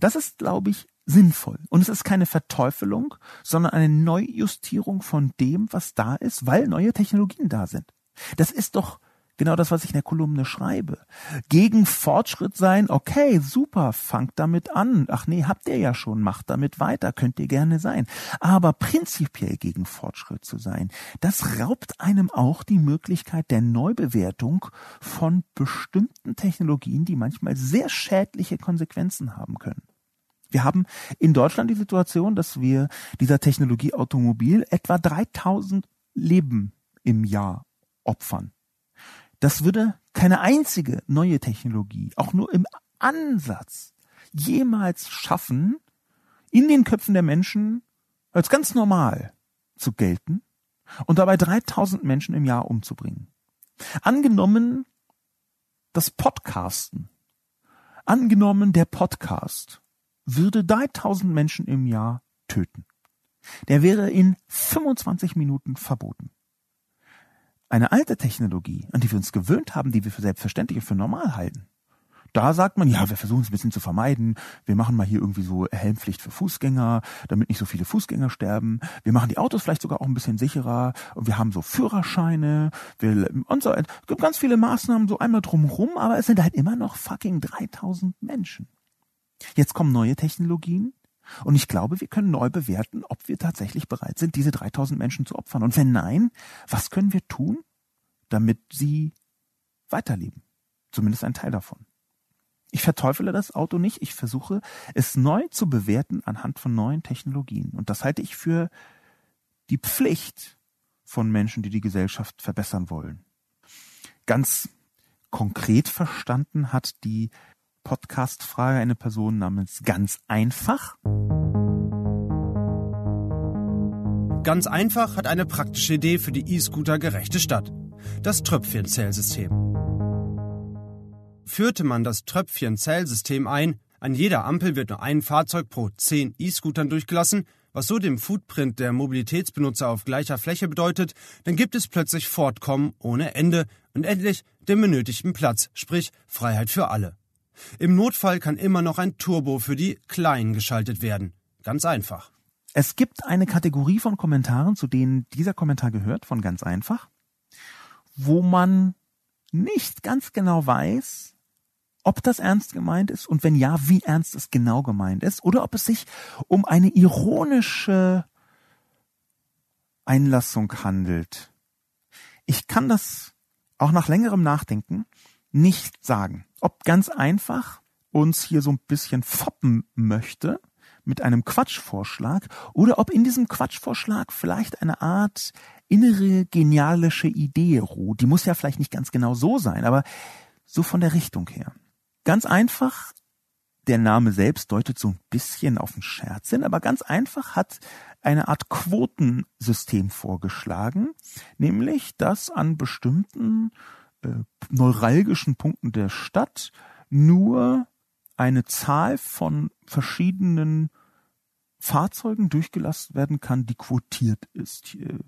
Das ist, glaube ich, sinnvoll. Und es ist keine Verteufelung, sondern eine Neujustierung von dem, was da ist, weil neue Technologien da sind. Das ist doch genau das, was ich in der Kolumne schreibe. Gegen Fortschritt sein, okay, super, fangt damit an. Ach nee, habt ihr ja schon, macht damit weiter, könnt ihr gerne sein. Aber prinzipiell gegen Fortschritt zu sein, das raubt einem auch die Möglichkeit der Neubewertung von bestimmten Technologien, die manchmal sehr schädliche Konsequenzen haben können. Wir haben in Deutschland die Situation, dass wir dieser Technologie Automobil etwa 3000 Leben im Jahr opfern. Das würde keine einzige neue Technologie, auch nur im Ansatz, jemals schaffen, in den Köpfen der Menschen als ganz normal zu gelten und dabei 3000 Menschen im Jahr umzubringen. Angenommen das Podcasten. Angenommen der Podcast würde 3000 Menschen im Jahr töten. Der wäre in 25 Minuten verboten. Eine alte Technologie, an die wir uns gewöhnt haben, die wir für selbstverständlich und für normal halten. Da sagt man, ja, wir versuchen es ein bisschen zu vermeiden. Wir machen mal hier irgendwie so Helmpflicht für Fußgänger, damit nicht so viele Fußgänger sterben. Wir machen die Autos vielleicht sogar auch ein bisschen sicherer. Und wir haben so Führerscheine. Wir, und so. Es gibt ganz viele Maßnahmen so einmal drumrum, aber es sind halt immer noch fucking 3000 Menschen. Jetzt kommen neue Technologien. Und ich glaube, wir können neu bewerten, ob wir tatsächlich bereit sind, diese 3000 Menschen zu opfern. Und wenn nein, was können wir tun, damit sie weiterleben? Zumindest ein Teil davon. Ich verteufele das Auto nicht. Ich versuche, es neu zu bewerten anhand von neuen Technologien. Und das halte ich für die Pflicht von Menschen, die die Gesellschaft verbessern wollen. Ganz konkret verstanden hat die Podcast-Frage eine Person namens Ganz einfach. Ganz einfach hat eine praktische Idee für die E-Scooter gerechte Stadt. Das Tröpfchenzählsystem. Führte man das Tröpfchenzählsystem ein, an jeder Ampel wird nur ein Fahrzeug pro zehn E-Scootern durchgelassen, was so dem Footprint der Mobilitätsbenutzer auf gleicher Fläche bedeutet, dann gibt es plötzlich Fortkommen ohne Ende und endlich den benötigten Platz, sprich Freiheit für alle. Im Notfall kann immer noch ein Turbo für die Kleinen geschaltet werden. Ganz einfach. Es gibt eine Kategorie von Kommentaren, zu denen dieser Kommentar gehört, von ganz einfach, wo man nicht ganz genau weiß, ob das ernst gemeint ist und wenn ja, wie ernst es genau gemeint ist oder ob es sich um eine ironische Einlassung handelt. Ich kann das auch nach längerem Nachdenken nicht sagen. Ob ganz einfach uns hier so ein bisschen foppen möchte mit einem Quatschvorschlag oder ob in diesem Quatschvorschlag vielleicht eine Art innere genialische Idee ruht. Die muss ja vielleicht nicht ganz genau so sein, aber so von der Richtung her. Ganz einfach, der Name selbst deutet so ein bisschen auf den Scherz hin, aber ganz einfach hat eine Art Quotensystem vorgeschlagen, nämlich dass an bestimmten äh, neuralgischen Punkten der Stadt nur eine Zahl von verschiedenen Fahrzeugen durchgelassen werden kann, die quotiert ist. Äh,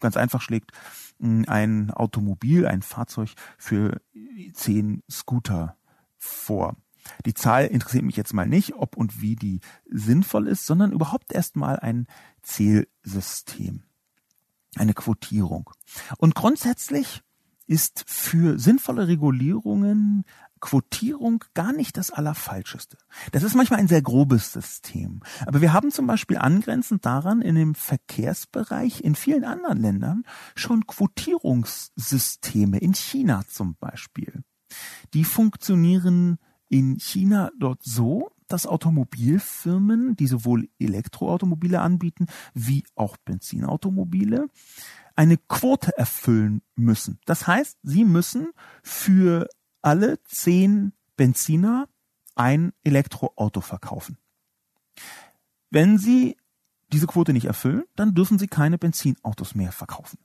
ganz einfach schlägt hm, ein Automobil, ein Fahrzeug für zehn Scooter vor. Die Zahl interessiert mich jetzt mal nicht, ob und wie die sinnvoll ist, sondern überhaupt erstmal ein Zählsystem, eine Quotierung. Und grundsätzlich ist für sinnvolle Regulierungen Quotierung gar nicht das Allerfalscheste. Das ist manchmal ein sehr grobes System. Aber wir haben zum Beispiel angrenzend daran in dem Verkehrsbereich in vielen anderen Ländern schon Quotierungssysteme, in China zum Beispiel. Die funktionieren in China dort so, dass Automobilfirmen, die sowohl Elektroautomobile anbieten wie auch Benzinautomobile, eine Quote erfüllen müssen. Das heißt, sie müssen für alle zehn Benziner ein Elektroauto verkaufen. Wenn sie diese Quote nicht erfüllen, dann dürfen sie keine Benzinautos mehr verkaufen.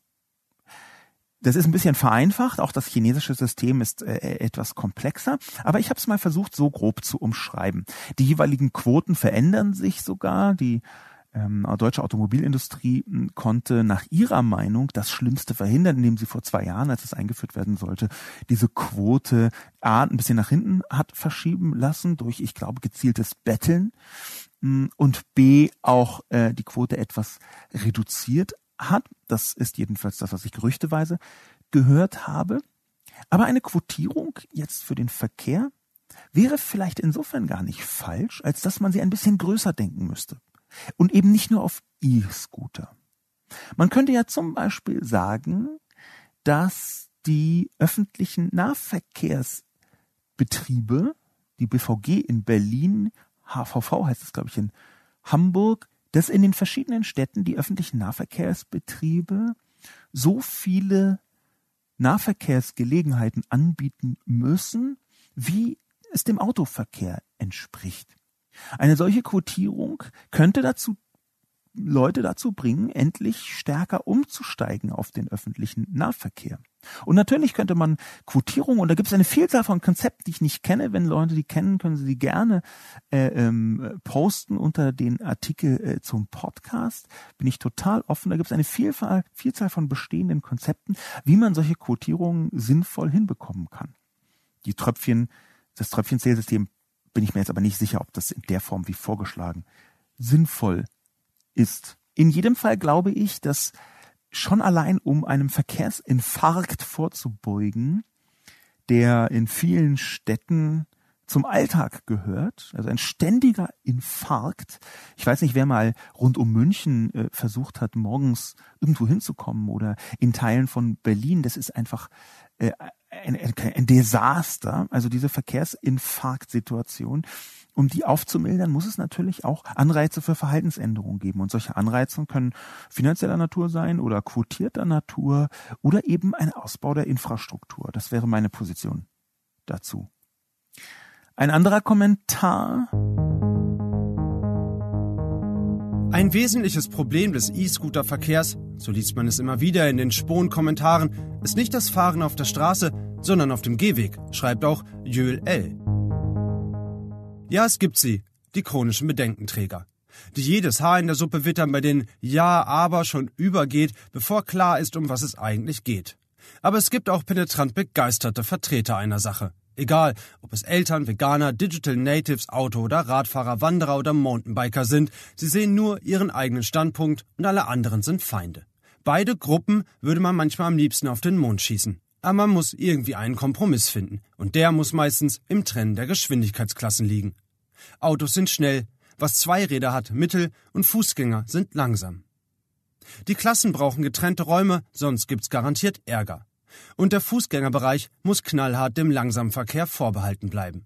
Das ist ein bisschen vereinfacht, auch das chinesische System ist äh, äh etwas komplexer, aber ich habe es mal versucht, so grob zu umschreiben. Die jeweiligen Quoten verändern sich sogar, die ähm, deutsche Automobilindustrie hm, konnte nach ihrer Meinung das Schlimmste verhindern, indem sie vor zwei Jahren, als es eingeführt werden sollte, diese Quote A ein bisschen nach hinten hat verschieben lassen durch, ich glaube, gezieltes Betteln hm, und B auch äh, die Quote etwas reduziert hat. Das ist jedenfalls das, was ich gerüchteweise gehört habe. Aber eine Quotierung jetzt für den Verkehr wäre vielleicht insofern gar nicht falsch, als dass man sie ein bisschen größer denken müsste. Und eben nicht nur auf E-Scooter. Man könnte ja zum Beispiel sagen, dass die öffentlichen Nahverkehrsbetriebe, die BVG in Berlin, HVV heißt es, glaube ich, in Hamburg, dass in den verschiedenen Städten die öffentlichen Nahverkehrsbetriebe so viele Nahverkehrsgelegenheiten anbieten müssen, wie es dem Autoverkehr entspricht. Eine solche Quotierung könnte dazu Leute dazu bringen, endlich stärker umzusteigen auf den öffentlichen Nahverkehr. Und natürlich könnte man Quotierung, und da gibt es eine Vielzahl von Konzepten, die ich nicht kenne. Wenn Leute die kennen, können sie die gerne äh, ähm, posten unter den Artikel äh, zum Podcast. Bin ich total offen. Da gibt es eine Vielfalt, Vielzahl von bestehenden Konzepten, wie man solche Quotierungen sinnvoll hinbekommen kann. Die Tröpfchen, das Tröpfchenzählsystem bin ich mir jetzt aber nicht sicher, ob das in der Form wie vorgeschlagen sinnvoll ist. In jedem Fall glaube ich, dass schon allein um einem Verkehrsinfarkt vorzubeugen, der in vielen Städten zum Alltag gehört, also ein ständiger Infarkt. Ich weiß nicht, wer mal rund um München äh, versucht hat, morgens irgendwo hinzukommen oder in Teilen von Berlin. Das ist einfach äh, ein, ein ein Desaster, also diese Verkehrsinfarktsituation. Um die aufzumildern, muss es natürlich auch Anreize für Verhaltensänderungen geben. Und solche Anreize können finanzieller Natur sein oder quotierter Natur oder eben ein Ausbau der Infrastruktur. Das wäre meine Position dazu. Ein anderer Kommentar. Ein wesentliches Problem des E-Scooter-Verkehrs, so liest man es immer wieder in den Spohn-Kommentaren, ist nicht das Fahren auf der Straße, sondern auf dem Gehweg, schreibt auch Jöl L. Ja, es gibt sie, die chronischen Bedenkenträger, die jedes Haar in der Suppe wittern, bei denen Ja, aber schon übergeht, bevor klar ist, um was es eigentlich geht. Aber es gibt auch penetrant begeisterte Vertreter einer Sache. Egal, ob es Eltern, Veganer, Digital Natives, Auto- oder Radfahrer, Wanderer oder Mountainbiker sind, sie sehen nur ihren eigenen Standpunkt und alle anderen sind Feinde. Beide Gruppen würde man manchmal am liebsten auf den Mond schießen. Aber man muss irgendwie einen Kompromiss finden. Und der muss meistens im Trennen der Geschwindigkeitsklassen liegen. Autos sind schnell, was Zweiräder hat, mittel und Fußgänger sind langsam. Die Klassen brauchen getrennte Räume, sonst gibt's garantiert Ärger. Und der Fußgängerbereich muss knallhart dem Langsamverkehr vorbehalten bleiben.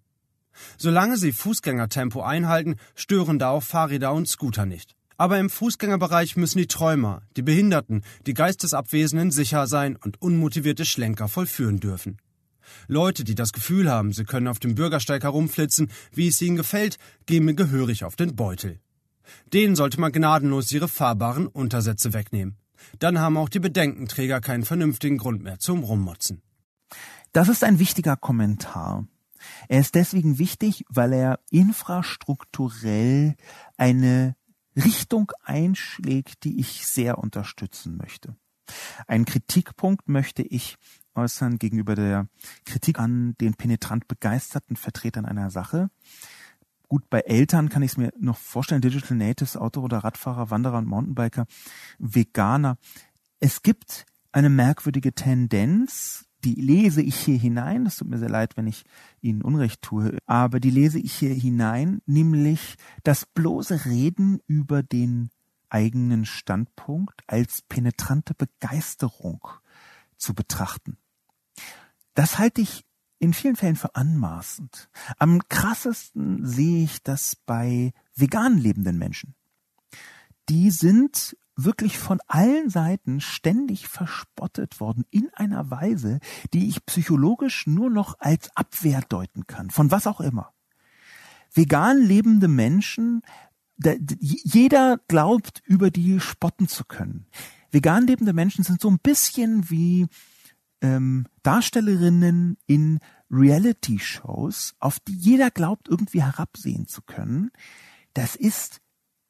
Solange sie Fußgängertempo einhalten, stören da auch Fahrräder und Scooter nicht. Aber im Fußgängerbereich müssen die Träumer, die Behinderten, die Geistesabwesenden sicher sein und unmotivierte Schlenker vollführen dürfen. Leute, die das Gefühl haben, sie können auf dem Bürgersteig herumflitzen, wie es ihnen gefällt, gehen mir gehörig auf den Beutel. Denen sollte man gnadenlos ihre fahrbaren Untersätze wegnehmen dann haben auch die Bedenkenträger keinen vernünftigen Grund mehr zum Rummotzen. Das ist ein wichtiger Kommentar. Er ist deswegen wichtig, weil er infrastrukturell eine Richtung einschlägt, die ich sehr unterstützen möchte. Einen Kritikpunkt möchte ich äußern gegenüber der Kritik an den penetrant begeisterten Vertretern einer Sache, Gut, bei Eltern kann ich es mir noch vorstellen, Digital Natives, Auto- oder Radfahrer, Wanderer und Mountainbiker, Veganer. Es gibt eine merkwürdige Tendenz, die lese ich hier hinein, das tut mir sehr leid, wenn ich Ihnen Unrecht tue, aber die lese ich hier hinein, nämlich das bloße Reden über den eigenen Standpunkt als penetrante Begeisterung zu betrachten. Das halte ich in vielen Fällen veranmaßend. Am krassesten sehe ich das bei vegan lebenden Menschen. Die sind wirklich von allen Seiten ständig verspottet worden in einer Weise, die ich psychologisch nur noch als Abwehr deuten kann, von was auch immer. Vegan lebende Menschen, jeder glaubt, über die spotten zu können. Vegan lebende Menschen sind so ein bisschen wie ähm, Darstellerinnen in Reality-Shows, auf die jeder glaubt, irgendwie herabsehen zu können. Das ist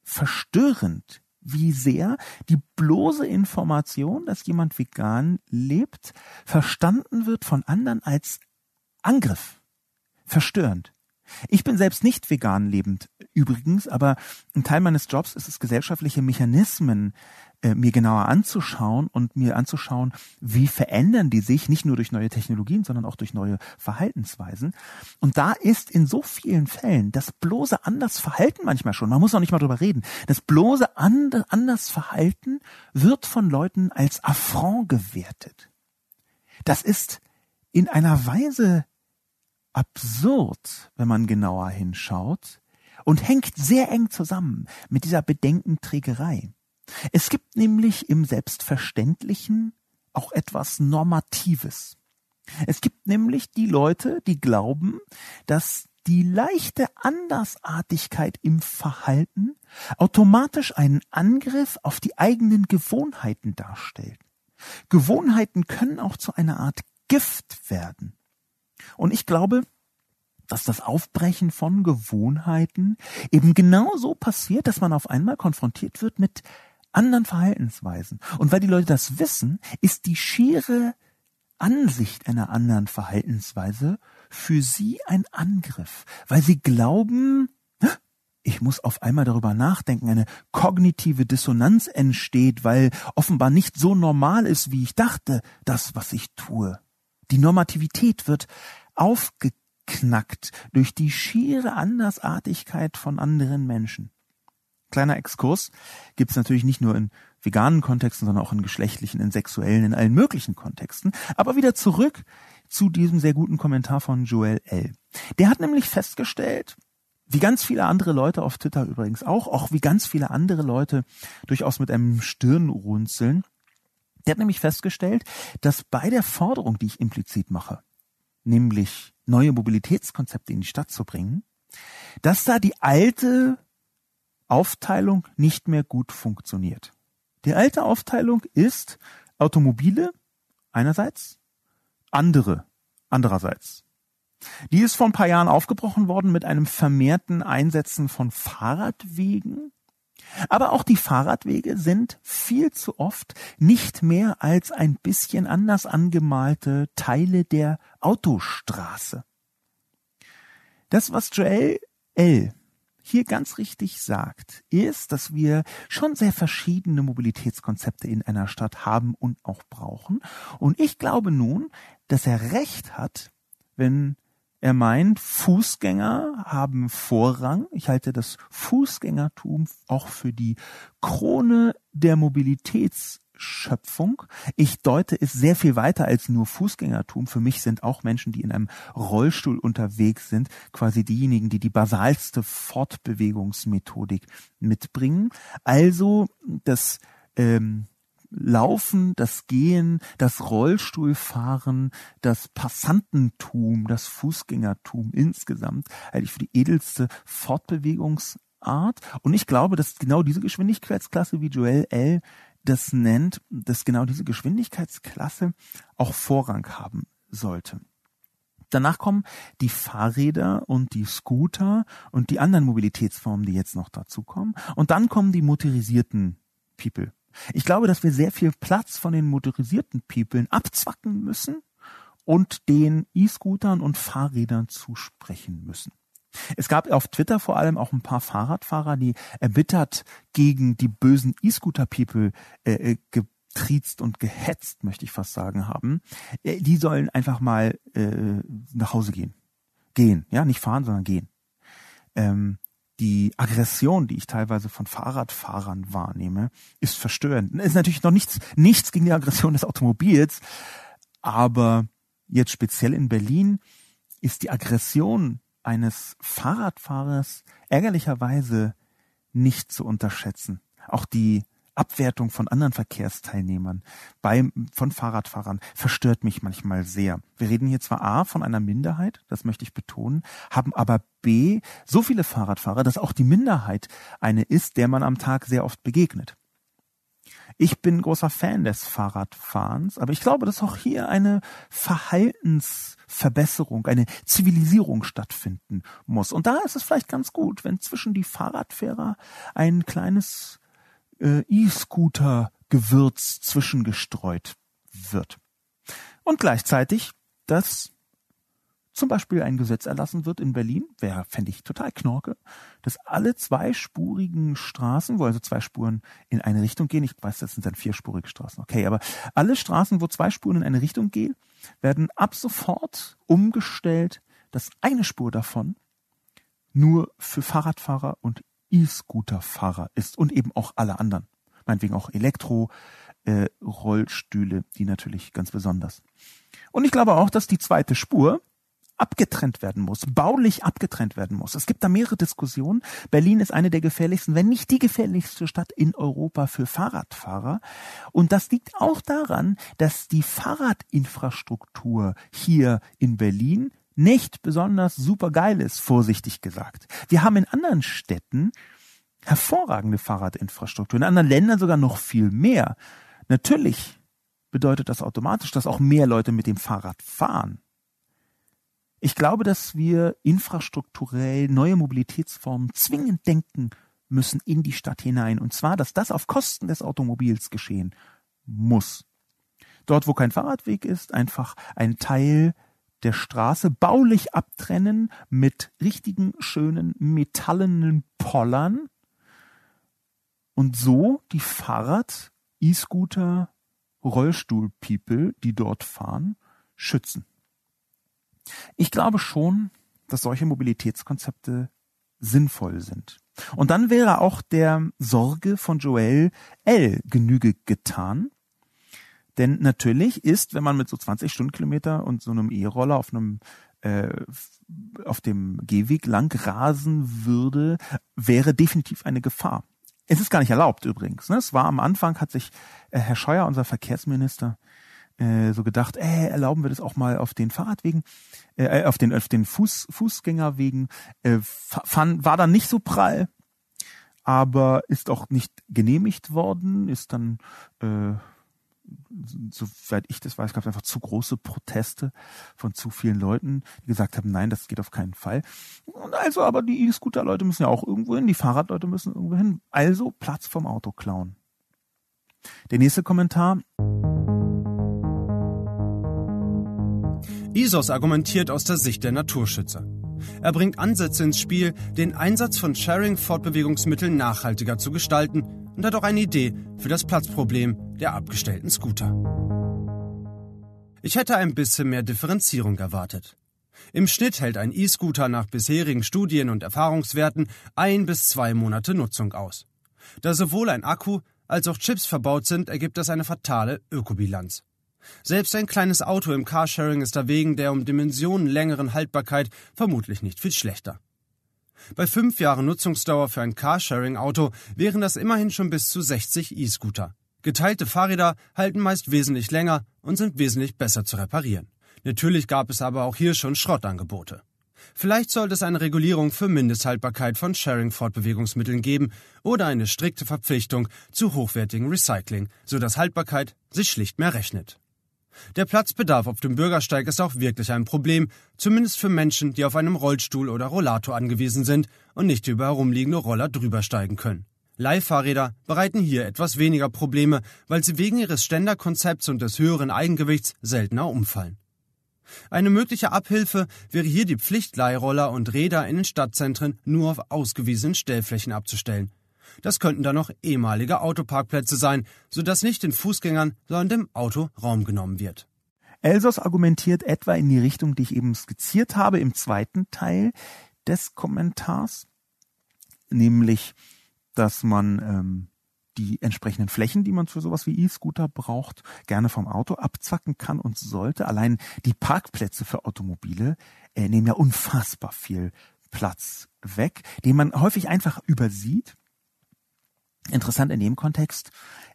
verstörend, wie sehr die bloße Information, dass jemand vegan lebt, verstanden wird von anderen als Angriff. Verstörend. Ich bin selbst nicht vegan lebend übrigens, aber ein Teil meines Jobs ist es, gesellschaftliche Mechanismen äh, mir genauer anzuschauen und mir anzuschauen, wie verändern die sich, nicht nur durch neue Technologien, sondern auch durch neue Verhaltensweisen. Und da ist in so vielen Fällen das bloße Andersverhalten manchmal schon, man muss noch nicht mal drüber reden, das bloße And Andersverhalten wird von Leuten als Affront gewertet. Das ist in einer Weise absurd, wenn man genauer hinschaut und hängt sehr eng zusammen mit dieser Bedenkenträgerei. Es gibt nämlich im Selbstverständlichen auch etwas Normatives. Es gibt nämlich die Leute, die glauben, dass die leichte Andersartigkeit im Verhalten automatisch einen Angriff auf die eigenen Gewohnheiten darstellt. Gewohnheiten können auch zu einer Art Gift werden. Und ich glaube, dass das Aufbrechen von Gewohnheiten eben genau so passiert, dass man auf einmal konfrontiert wird mit anderen Verhaltensweisen. Und weil die Leute das wissen, ist die schiere Ansicht einer anderen Verhaltensweise für sie ein Angriff, weil sie glauben, ich muss auf einmal darüber nachdenken, eine kognitive Dissonanz entsteht, weil offenbar nicht so normal ist, wie ich dachte, das, was ich tue. Die Normativität wird aufgeknackt durch die schiere Andersartigkeit von anderen Menschen. Kleiner Exkurs gibt's natürlich nicht nur in veganen Kontexten, sondern auch in geschlechtlichen, in sexuellen, in allen möglichen Kontexten. Aber wieder zurück zu diesem sehr guten Kommentar von Joel L. Der hat nämlich festgestellt, wie ganz viele andere Leute auf Twitter übrigens auch, auch wie ganz viele andere Leute durchaus mit einem Stirnrunzeln, der hat nämlich festgestellt, dass bei der Forderung, die ich implizit mache, nämlich neue Mobilitätskonzepte in die Stadt zu bringen, dass da die alte Aufteilung nicht mehr gut funktioniert. Die alte Aufteilung ist Automobile einerseits, andere andererseits. Die ist vor ein paar Jahren aufgebrochen worden mit einem vermehrten Einsetzen von Fahrradwegen aber auch die Fahrradwege sind viel zu oft nicht mehr als ein bisschen anders angemalte Teile der Autostraße. Das, was Joel L hier ganz richtig sagt, ist, dass wir schon sehr verschiedene Mobilitätskonzepte in einer Stadt haben und auch brauchen. Und ich glaube nun, dass er recht hat, wenn er meint, Fußgänger haben Vorrang. Ich halte das Fußgängertum auch für die Krone der Mobilitätsschöpfung. Ich deute es sehr viel weiter als nur Fußgängertum. Für mich sind auch Menschen, die in einem Rollstuhl unterwegs sind, quasi diejenigen, die die basalste Fortbewegungsmethodik mitbringen. Also das ähm, Laufen, das Gehen, das Rollstuhlfahren, das Passantentum, das Fußgängertum insgesamt halte ich für die edelste Fortbewegungsart. Und ich glaube, dass genau diese Geschwindigkeitsklasse, wie Joel L. das nennt, dass genau diese Geschwindigkeitsklasse auch Vorrang haben sollte. Danach kommen die Fahrräder und die Scooter und die anderen Mobilitätsformen, die jetzt noch dazukommen. Und dann kommen die motorisierten People ich glaube, dass wir sehr viel Platz von den motorisierten People abzwacken müssen und den E-Scootern und Fahrrädern zusprechen müssen. Es gab auf Twitter vor allem auch ein paar Fahrradfahrer, die erbittert gegen die bösen E-Scooter-People äh, äh getriezt und gehetzt, möchte ich fast sagen, haben. Äh, die sollen einfach mal äh, nach Hause gehen. Gehen, ja, nicht fahren, sondern gehen. Ähm, die Aggression, die ich teilweise von Fahrradfahrern wahrnehme, ist verstörend. Ist natürlich noch nichts, nichts gegen die Aggression des Automobils, aber jetzt speziell in Berlin ist die Aggression eines Fahrradfahrers ärgerlicherweise nicht zu unterschätzen. Auch die Abwertung von anderen Verkehrsteilnehmern, bei, von Fahrradfahrern, verstört mich manchmal sehr. Wir reden hier zwar A von einer Minderheit, das möchte ich betonen, haben aber B so viele Fahrradfahrer, dass auch die Minderheit eine ist, der man am Tag sehr oft begegnet. Ich bin großer Fan des Fahrradfahrens, aber ich glaube, dass auch hier eine Verhaltensverbesserung, eine Zivilisierung stattfinden muss. Und da ist es vielleicht ganz gut, wenn zwischen die Fahrradfahrer ein kleines äh, E-Scooter-Gewürz zwischengestreut wird. Und gleichzeitig, dass zum Beispiel ein Gesetz erlassen wird in Berlin, wäre, fände ich total knorke, dass alle zweispurigen Straßen, wo also zwei Spuren in eine Richtung gehen, ich weiß, das sind dann vierspurige Straßen, okay, aber alle Straßen, wo zwei Spuren in eine Richtung gehen, werden ab sofort umgestellt, dass eine Spur davon nur für Fahrradfahrer und E-Scooter-Fahrer ist und eben auch alle anderen. Meinetwegen auch Elektro-Rollstühle, äh, die natürlich ganz besonders. Und ich glaube auch, dass die zweite Spur abgetrennt werden muss, baulich abgetrennt werden muss. Es gibt da mehrere Diskussionen. Berlin ist eine der gefährlichsten, wenn nicht die gefährlichste Stadt in Europa für Fahrradfahrer. Und das liegt auch daran, dass die Fahrradinfrastruktur hier in Berlin nicht besonders super geil ist, vorsichtig gesagt. Wir haben in anderen Städten hervorragende Fahrradinfrastruktur, in anderen Ländern sogar noch viel mehr. Natürlich bedeutet das automatisch, dass auch mehr Leute mit dem Fahrrad fahren. Ich glaube, dass wir infrastrukturell neue Mobilitätsformen zwingend denken müssen in die Stadt hinein. Und zwar, dass das auf Kosten des Automobils geschehen muss. Dort, wo kein Fahrradweg ist, einfach ein Teil der Straße baulich abtrennen mit richtigen schönen metallenen Pollern und so die Fahrrad, E-Scooter, Rollstuhl-People, die dort fahren, schützen. Ich glaube schon, dass solche Mobilitätskonzepte sinnvoll sind. Und dann wäre auch der Sorge von Joel L. Genüge getan, denn natürlich ist, wenn man mit so 20 Stundenkilometer und so einem E-Roller auf einem äh, auf dem Gehweg lang rasen würde, wäre definitiv eine Gefahr. Es ist gar nicht erlaubt übrigens. Ne? Es war am Anfang, hat sich äh, Herr Scheuer, unser Verkehrsminister, äh, so gedacht, äh, erlauben wir das auch mal auf den Fahrradwegen, äh, äh auf den, auf den Fuß, Fußgängerwegen, äh, fand, war dann nicht so prall, aber ist auch nicht genehmigt worden, ist dann äh, soweit ich das weiß, gab es einfach zu große Proteste von zu vielen Leuten, die gesagt haben, nein, das geht auf keinen Fall. Und also, aber die E-Scooter-Leute müssen ja auch irgendwo hin, die Fahrradleute müssen irgendwo hin. Also Platz vom Auto klauen. Der nächste Kommentar. Isos argumentiert aus der Sicht der Naturschützer. Er bringt Ansätze ins Spiel, den Einsatz von Sharing-Fortbewegungsmitteln nachhaltiger zu gestalten und hat auch eine Idee für das Platzproblem der abgestellten Scooter. Ich hätte ein bisschen mehr Differenzierung erwartet. Im Schnitt hält ein E-Scooter nach bisherigen Studien und Erfahrungswerten ein bis zwei Monate Nutzung aus. Da sowohl ein Akku als auch Chips verbaut sind, ergibt das eine fatale Ökobilanz. Selbst ein kleines Auto im Carsharing ist da wegen der um Dimensionen längeren Haltbarkeit vermutlich nicht viel schlechter. Bei fünf Jahren Nutzungsdauer für ein Carsharing-Auto wären das immerhin schon bis zu 60 E-Scooter. Geteilte Fahrräder halten meist wesentlich länger und sind wesentlich besser zu reparieren. Natürlich gab es aber auch hier schon Schrottangebote. Vielleicht sollte es eine Regulierung für Mindesthaltbarkeit von Sharing-Fortbewegungsmitteln geben oder eine strikte Verpflichtung zu hochwertigem Recycling, sodass Haltbarkeit sich schlicht mehr rechnet. Der Platzbedarf auf dem Bürgersteig ist auch wirklich ein Problem, zumindest für Menschen, die auf einem Rollstuhl oder Rollator angewiesen sind und nicht über herumliegende Roller drübersteigen können. Leihfahrräder bereiten hier etwas weniger Probleme, weil sie wegen ihres Ständerkonzepts und des höheren Eigengewichts seltener umfallen. Eine mögliche Abhilfe wäre hier die Pflicht, Leihroller und Räder in den Stadtzentren nur auf ausgewiesenen Stellflächen abzustellen. Das könnten dann noch ehemalige Autoparkplätze sein, sodass nicht den Fußgängern, sondern dem Auto Raum genommen wird. Elsos argumentiert etwa in die Richtung, die ich eben skizziert habe im zweiten Teil des Kommentars, nämlich, dass man ähm, die entsprechenden Flächen, die man für sowas wie E-Scooter braucht, gerne vom Auto abzwacken kann und sollte. Allein die Parkplätze für Automobile äh, nehmen ja unfassbar viel Platz weg, den man häufig einfach übersieht. Interessant in dem Kontext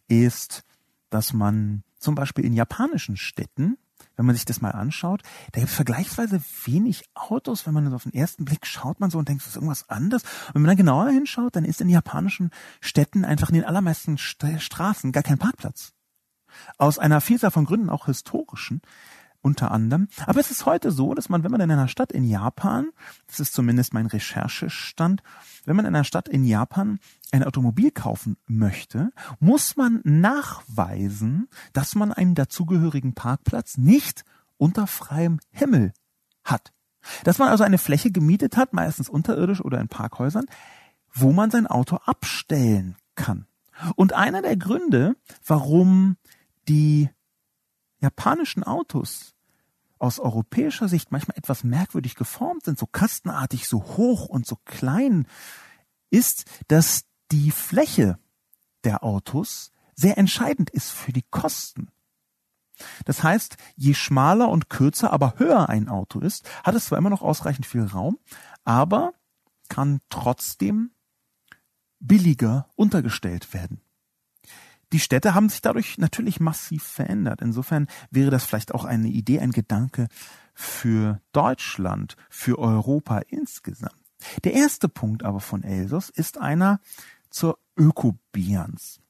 ist, dass man zum Beispiel in japanischen Städten, wenn man sich das mal anschaut, da gibt es vergleichsweise wenig Autos. Wenn man auf den ersten Blick schaut, man so und denkt, das ist irgendwas anderes. Und wenn man dann genauer hinschaut, dann ist in japanischen Städten einfach in den allermeisten Straßen gar kein Parkplatz. Aus einer Vielzahl von Gründen, auch historischen, unter anderem. Aber es ist heute so, dass man, wenn man in einer Stadt in Japan, das ist zumindest mein Recherchestand, wenn man in einer Stadt in Japan ein Automobil kaufen möchte, muss man nachweisen, dass man einen dazugehörigen Parkplatz nicht unter freiem Himmel hat. Dass man also eine Fläche gemietet hat, meistens unterirdisch oder in Parkhäusern, wo man sein Auto abstellen kann. Und einer der Gründe, warum die japanischen Autos aus europäischer Sicht manchmal etwas merkwürdig geformt sind, so kastenartig, so hoch und so klein, ist, dass die Fläche der Autos sehr entscheidend ist für die Kosten. Das heißt, je schmaler und kürzer, aber höher ein Auto ist, hat es zwar immer noch ausreichend viel Raum, aber kann trotzdem billiger untergestellt werden. Die Städte haben sich dadurch natürlich massiv verändert. Insofern wäre das vielleicht auch eine Idee, ein Gedanke für Deutschland, für Europa insgesamt. Der erste Punkt aber von Elsos ist einer zur Ökobilanz.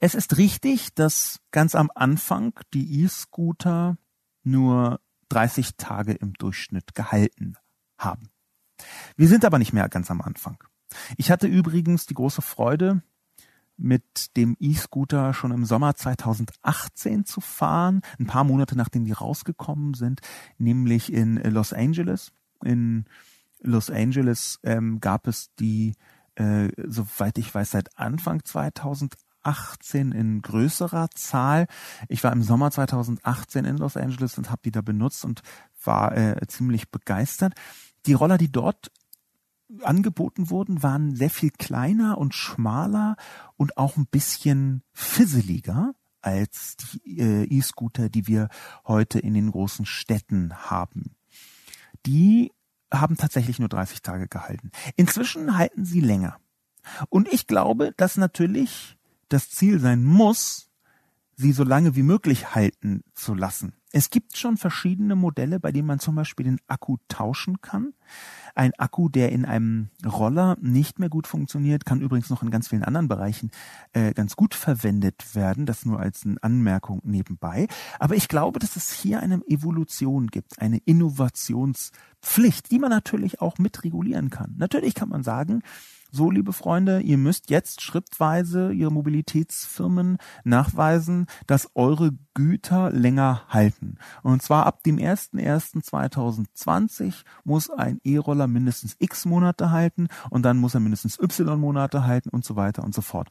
Es ist richtig, dass ganz am Anfang die E-Scooter nur 30 Tage im Durchschnitt gehalten haben. Wir sind aber nicht mehr ganz am Anfang. Ich hatte übrigens die große Freude, mit dem E-Scooter schon im Sommer 2018 zu fahren, ein paar Monate nachdem die rausgekommen sind, nämlich in Los Angeles. In Los Angeles ähm, gab es die, äh, soweit ich weiß, seit Anfang 2018 in größerer Zahl. Ich war im Sommer 2018 in Los Angeles und habe die da benutzt und war äh, ziemlich begeistert. Die Roller, die dort angeboten wurden, waren sehr viel kleiner und schmaler und auch ein bisschen fizzeliger als die äh, E-Scooter, die wir heute in den großen Städten haben. Die haben tatsächlich nur 30 Tage gehalten. Inzwischen halten sie länger. Und ich glaube, dass natürlich das Ziel sein muss, sie so lange wie möglich halten zu lassen. Es gibt schon verschiedene Modelle, bei denen man zum Beispiel den Akku tauschen kann. Ein Akku, der in einem Roller nicht mehr gut funktioniert, kann übrigens noch in ganz vielen anderen Bereichen äh, ganz gut verwendet werden. Das nur als eine Anmerkung nebenbei. Aber ich glaube, dass es hier eine Evolution gibt, eine Innovationspflicht, die man natürlich auch mitregulieren kann. Natürlich kann man sagen, so, liebe Freunde, ihr müsst jetzt schrittweise ihre Mobilitätsfirmen nachweisen, dass eure Güter länger halten. Und zwar ab dem 01.01.2020 muss ein E-Roller mindestens X Monate halten und dann muss er mindestens Y Monate halten und so weiter und so fort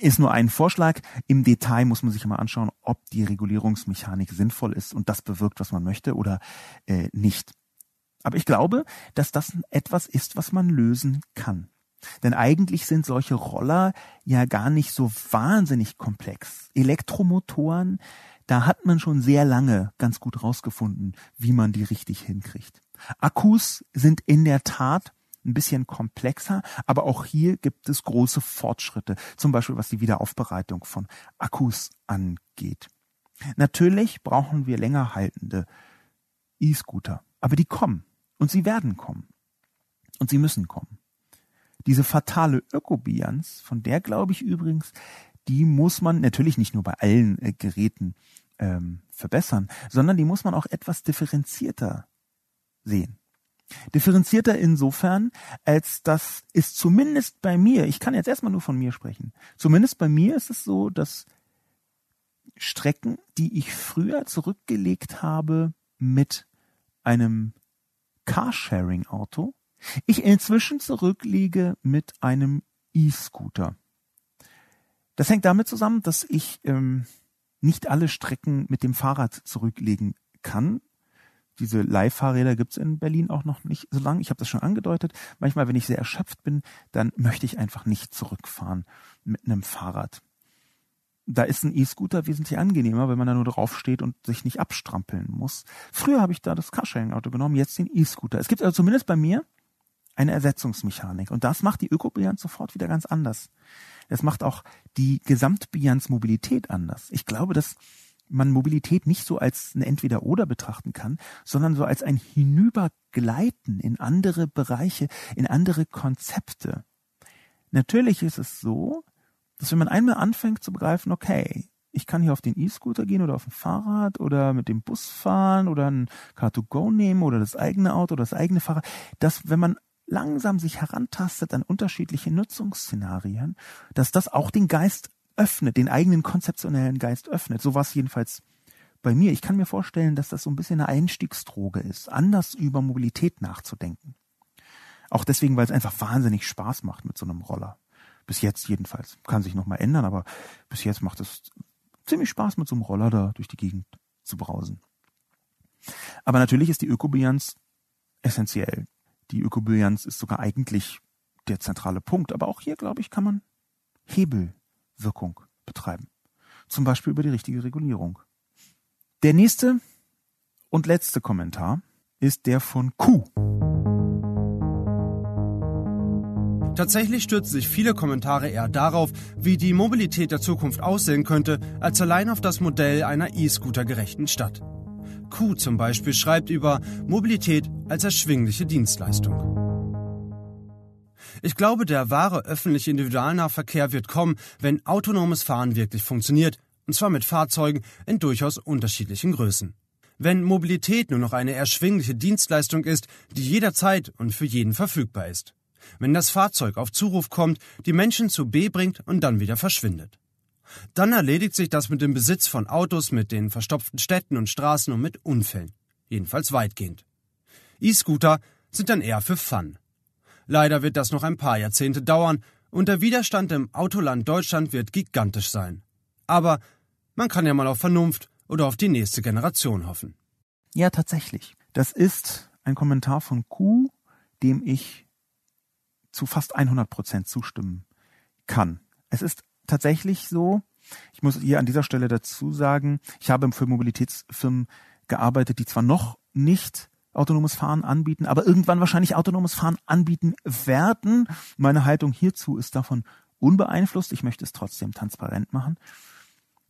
ist nur ein Vorschlag. Im Detail muss man sich mal anschauen, ob die Regulierungsmechanik sinnvoll ist und das bewirkt, was man möchte oder äh, nicht. Aber ich glaube, dass das etwas ist, was man lösen kann. Denn eigentlich sind solche Roller ja gar nicht so wahnsinnig komplex. Elektromotoren, da hat man schon sehr lange ganz gut rausgefunden, wie man die richtig hinkriegt. Akkus sind in der Tat ein bisschen komplexer, aber auch hier gibt es große Fortschritte, zum Beispiel was die Wiederaufbereitung von Akkus angeht. Natürlich brauchen wir länger haltende E-Scooter, aber die kommen und sie werden kommen und sie müssen kommen. Diese fatale Ökobilanz, von der glaube ich übrigens, die muss man natürlich nicht nur bei allen äh, Geräten ähm, verbessern, sondern die muss man auch etwas differenzierter sehen. Differenzierter insofern, als dass es zumindest bei mir, ich kann jetzt erstmal nur von mir sprechen, zumindest bei mir ist es so, dass Strecken, die ich früher zurückgelegt habe mit einem Carsharing-Auto, ich inzwischen zurückliege mit einem E-Scooter. Das hängt damit zusammen, dass ich ähm, nicht alle Strecken mit dem Fahrrad zurücklegen kann. Diese Leihfahrräder gibt's in Berlin auch noch nicht so lange. Ich habe das schon angedeutet. Manchmal, wenn ich sehr erschöpft bin, dann möchte ich einfach nicht zurückfahren mit einem Fahrrad. Da ist ein E-Scooter wesentlich angenehmer, wenn man da nur draufsteht und sich nicht abstrampeln muss. Früher habe ich da das Carsharing-Auto genommen, jetzt den E-Scooter. Es gibt also zumindest bei mir eine Ersetzungsmechanik. Und das macht die Ökobilanz sofort wieder ganz anders. Das macht auch die Gesamtbilanz Mobilität anders. Ich glaube, dass man Mobilität nicht so als ein Entweder-Oder betrachten kann, sondern so als ein Hinübergleiten in andere Bereiche, in andere Konzepte. Natürlich ist es so, dass wenn man einmal anfängt zu begreifen, okay, ich kann hier auf den E-Scooter gehen oder auf dem Fahrrad oder mit dem Bus fahren oder ein car to go nehmen oder das eigene Auto oder das eigene Fahrrad, dass wenn man langsam sich herantastet an unterschiedliche Nutzungsszenarien, dass das auch den Geist öffnet, den eigenen konzeptionellen Geist öffnet. So war es jedenfalls bei mir. Ich kann mir vorstellen, dass das so ein bisschen eine Einstiegsdroge ist, anders über Mobilität nachzudenken. Auch deswegen, weil es einfach wahnsinnig Spaß macht mit so einem Roller. Bis jetzt jedenfalls. Kann sich nochmal ändern, aber bis jetzt macht es ziemlich Spaß, mit so einem Roller da durch die Gegend zu brausen. Aber natürlich ist die Ökobilanz essentiell. Die Ökobilanz ist sogar eigentlich der zentrale Punkt. Aber auch hier, glaube ich, kann man Hebelwirkung betreiben. Zum Beispiel über die richtige Regulierung. Der nächste und letzte Kommentar ist der von Q. Tatsächlich stürzen sich viele Kommentare eher darauf, wie die Mobilität der Zukunft aussehen könnte, als allein auf das Modell einer E-Scooter-gerechten Stadt. Q zum Beispiel schreibt über Mobilität als erschwingliche Dienstleistung. Ich glaube, der wahre öffentliche Individualnahverkehr wird kommen, wenn autonomes Fahren wirklich funktioniert, und zwar mit Fahrzeugen in durchaus unterschiedlichen Größen. Wenn Mobilität nur noch eine erschwingliche Dienstleistung ist, die jederzeit und für jeden verfügbar ist. Wenn das Fahrzeug auf Zuruf kommt, die Menschen zu B bringt und dann wieder verschwindet. Dann erledigt sich das mit dem Besitz von Autos, mit den verstopften Städten und Straßen und mit Unfällen. Jedenfalls weitgehend. E-Scooter sind dann eher für Fun. Leider wird das noch ein paar Jahrzehnte dauern und der Widerstand im Autoland Deutschland wird gigantisch sein. Aber man kann ja mal auf Vernunft oder auf die nächste Generation hoffen. Ja, tatsächlich. Das ist ein Kommentar von Q, dem ich zu fast 100 Prozent zustimmen kann. Es ist tatsächlich so. Ich muss hier an dieser Stelle dazu sagen, ich habe für Mobilitätsfirmen gearbeitet, die zwar noch nicht autonomes Fahren anbieten, aber irgendwann wahrscheinlich autonomes Fahren anbieten werden. Meine Haltung hierzu ist davon unbeeinflusst. Ich möchte es trotzdem transparent machen.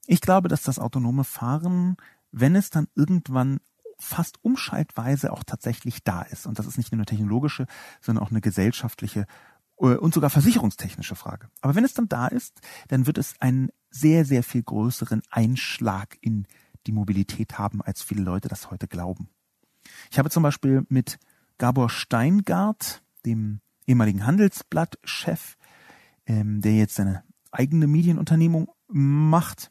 Ich glaube, dass das autonome Fahren, wenn es dann irgendwann fast umschaltweise auch tatsächlich da ist, und das ist nicht nur eine technologische, sondern auch eine gesellschaftliche äh, und sogar versicherungstechnische Frage. Aber wenn es dann da ist, dann wird es einen sehr, sehr viel größeren Einschlag in die Mobilität haben, als viele Leute das heute glauben. Ich habe zum Beispiel mit Gabor Steingart, dem ehemaligen Handelsblatt-Chef, ähm, der jetzt seine eigene Medienunternehmung macht,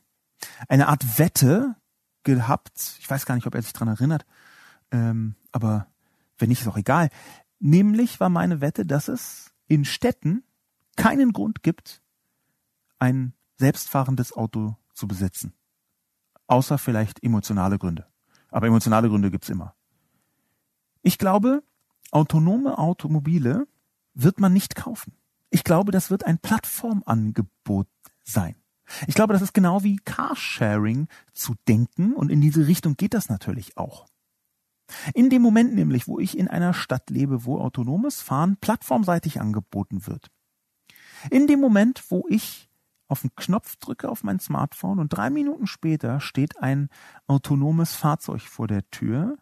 eine Art Wette gehabt. Ich weiß gar nicht, ob er sich dran erinnert, ähm, aber wenn nicht, ist auch egal. Nämlich war meine Wette, dass es in Städten keinen Grund gibt, ein selbstfahrendes Auto zu besitzen. Außer vielleicht emotionale Gründe. Aber emotionale Gründe gibt es immer. Ich glaube, autonome Automobile wird man nicht kaufen. Ich glaube, das wird ein Plattformangebot sein. Ich glaube, das ist genau wie Carsharing zu denken und in diese Richtung geht das natürlich auch. In dem Moment nämlich, wo ich in einer Stadt lebe, wo autonomes Fahren plattformseitig angeboten wird. In dem Moment, wo ich auf den Knopf drücke auf mein Smartphone und drei Minuten später steht ein autonomes Fahrzeug vor der Tür.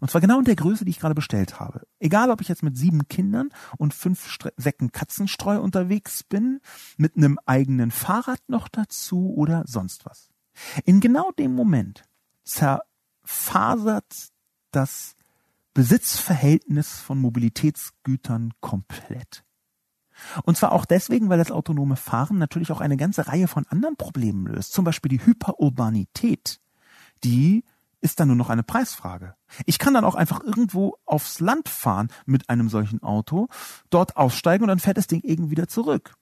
Und zwar genau in der Größe, die ich gerade bestellt habe. Egal, ob ich jetzt mit sieben Kindern und fünf Stre Säcken Katzenstreu unterwegs bin, mit einem eigenen Fahrrad noch dazu oder sonst was. In genau dem Moment zerfasert das Besitzverhältnis von Mobilitätsgütern komplett. Und zwar auch deswegen, weil das autonome Fahren natürlich auch eine ganze Reihe von anderen Problemen löst. Zum Beispiel die Hyperurbanität. Die ist dann nur noch eine Preisfrage. Ich kann dann auch einfach irgendwo aufs Land fahren mit einem solchen Auto, dort aussteigen und dann fährt das Ding irgendwie wieder zurück.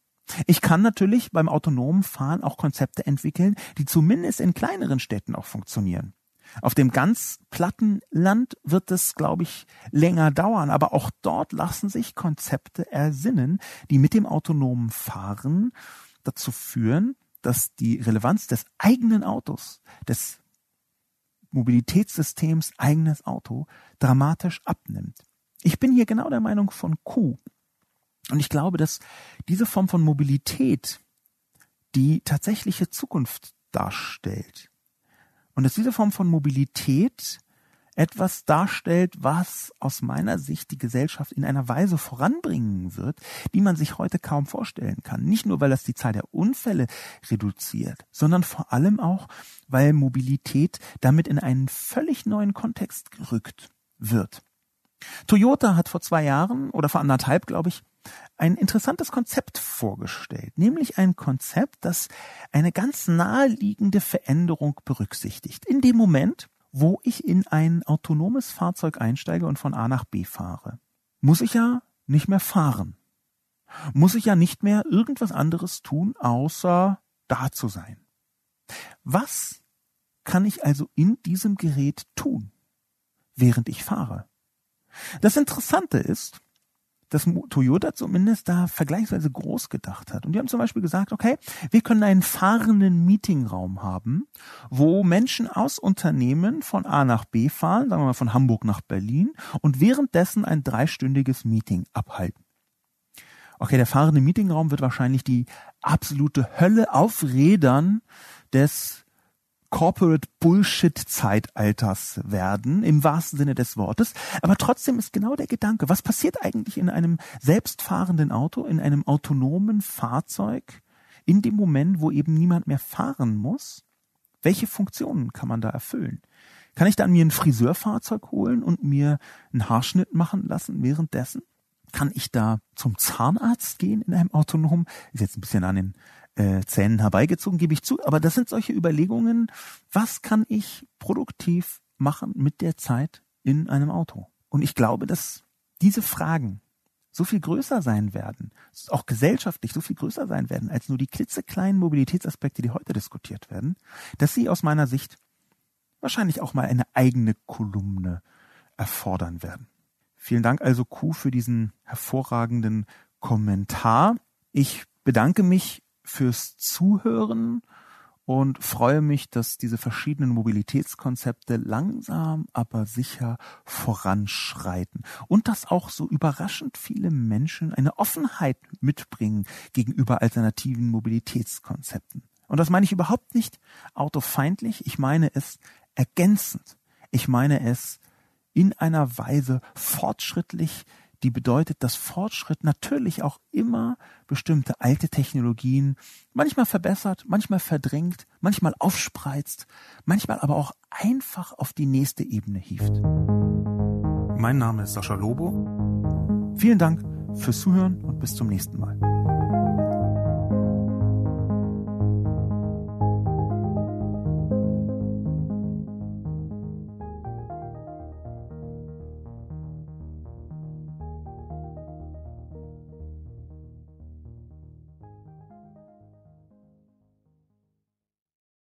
Ich kann natürlich beim autonomen Fahren auch Konzepte entwickeln, die zumindest in kleineren Städten auch funktionieren. Auf dem ganz platten Land wird es, glaube ich, länger dauern, aber auch dort lassen sich Konzepte ersinnen, die mit dem autonomen Fahren dazu führen, dass die Relevanz des eigenen Autos, des Mobilitätssystems eigenes Auto dramatisch abnimmt. Ich bin hier genau der Meinung von Q. Und ich glaube, dass diese Form von Mobilität die tatsächliche Zukunft darstellt. Und dass diese Form von Mobilität etwas darstellt, was aus meiner Sicht die Gesellschaft in einer Weise voranbringen wird, die man sich heute kaum vorstellen kann. Nicht nur, weil das die Zahl der Unfälle reduziert, sondern vor allem auch, weil Mobilität damit in einen völlig neuen Kontext gerückt wird. Toyota hat vor zwei Jahren oder vor anderthalb, glaube ich, ein interessantes Konzept vorgestellt, nämlich ein Konzept, das eine ganz naheliegende Veränderung berücksichtigt. In dem Moment, wo ich in ein autonomes Fahrzeug einsteige und von A nach B fahre, muss ich ja nicht mehr fahren. Muss ich ja nicht mehr irgendwas anderes tun, außer da zu sein. Was kann ich also in diesem Gerät tun, während ich fahre? Das Interessante ist, dass Toyota zumindest da vergleichsweise groß gedacht hat. Und die haben zum Beispiel gesagt, okay, wir können einen fahrenden Meetingraum haben, wo Menschen aus Unternehmen von A nach B fahren, sagen wir mal von Hamburg nach Berlin, und währenddessen ein dreistündiges Meeting abhalten. Okay, der fahrende Meetingraum wird wahrscheinlich die absolute Hölle auf Rädern des Corporate Bullshit-Zeitalters werden, im wahrsten Sinne des Wortes. Aber trotzdem ist genau der Gedanke, was passiert eigentlich in einem selbstfahrenden Auto, in einem autonomen Fahrzeug, in dem Moment, wo eben niemand mehr fahren muss? Welche Funktionen kann man da erfüllen? Kann ich dann mir ein Friseurfahrzeug holen und mir einen Haarschnitt machen lassen währenddessen? Kann ich da zum Zahnarzt gehen in einem autonomen? Ist jetzt ein bisschen an den äh, Zähnen herbeigezogen, gebe ich zu. Aber das sind solche Überlegungen, was kann ich produktiv machen mit der Zeit in einem Auto? Und ich glaube, dass diese Fragen so viel größer sein werden, auch gesellschaftlich so viel größer sein werden, als nur die klitzekleinen Mobilitätsaspekte, die heute diskutiert werden, dass sie aus meiner Sicht wahrscheinlich auch mal eine eigene Kolumne erfordern werden. Vielen Dank also Q für diesen hervorragenden Kommentar. Ich bedanke mich fürs Zuhören und freue mich, dass diese verschiedenen Mobilitätskonzepte langsam, aber sicher voranschreiten und dass auch so überraschend viele Menschen eine Offenheit mitbringen gegenüber alternativen Mobilitätskonzepten. Und das meine ich überhaupt nicht autofeindlich, ich meine es ergänzend. Ich meine es in einer Weise fortschrittlich, die bedeutet, dass Fortschritt natürlich auch immer bestimmte alte Technologien manchmal verbessert, manchmal verdrängt, manchmal aufspreizt, manchmal aber auch einfach auf die nächste Ebene hieft. Mein Name ist Sascha Lobo. Vielen Dank fürs Zuhören und bis zum nächsten Mal.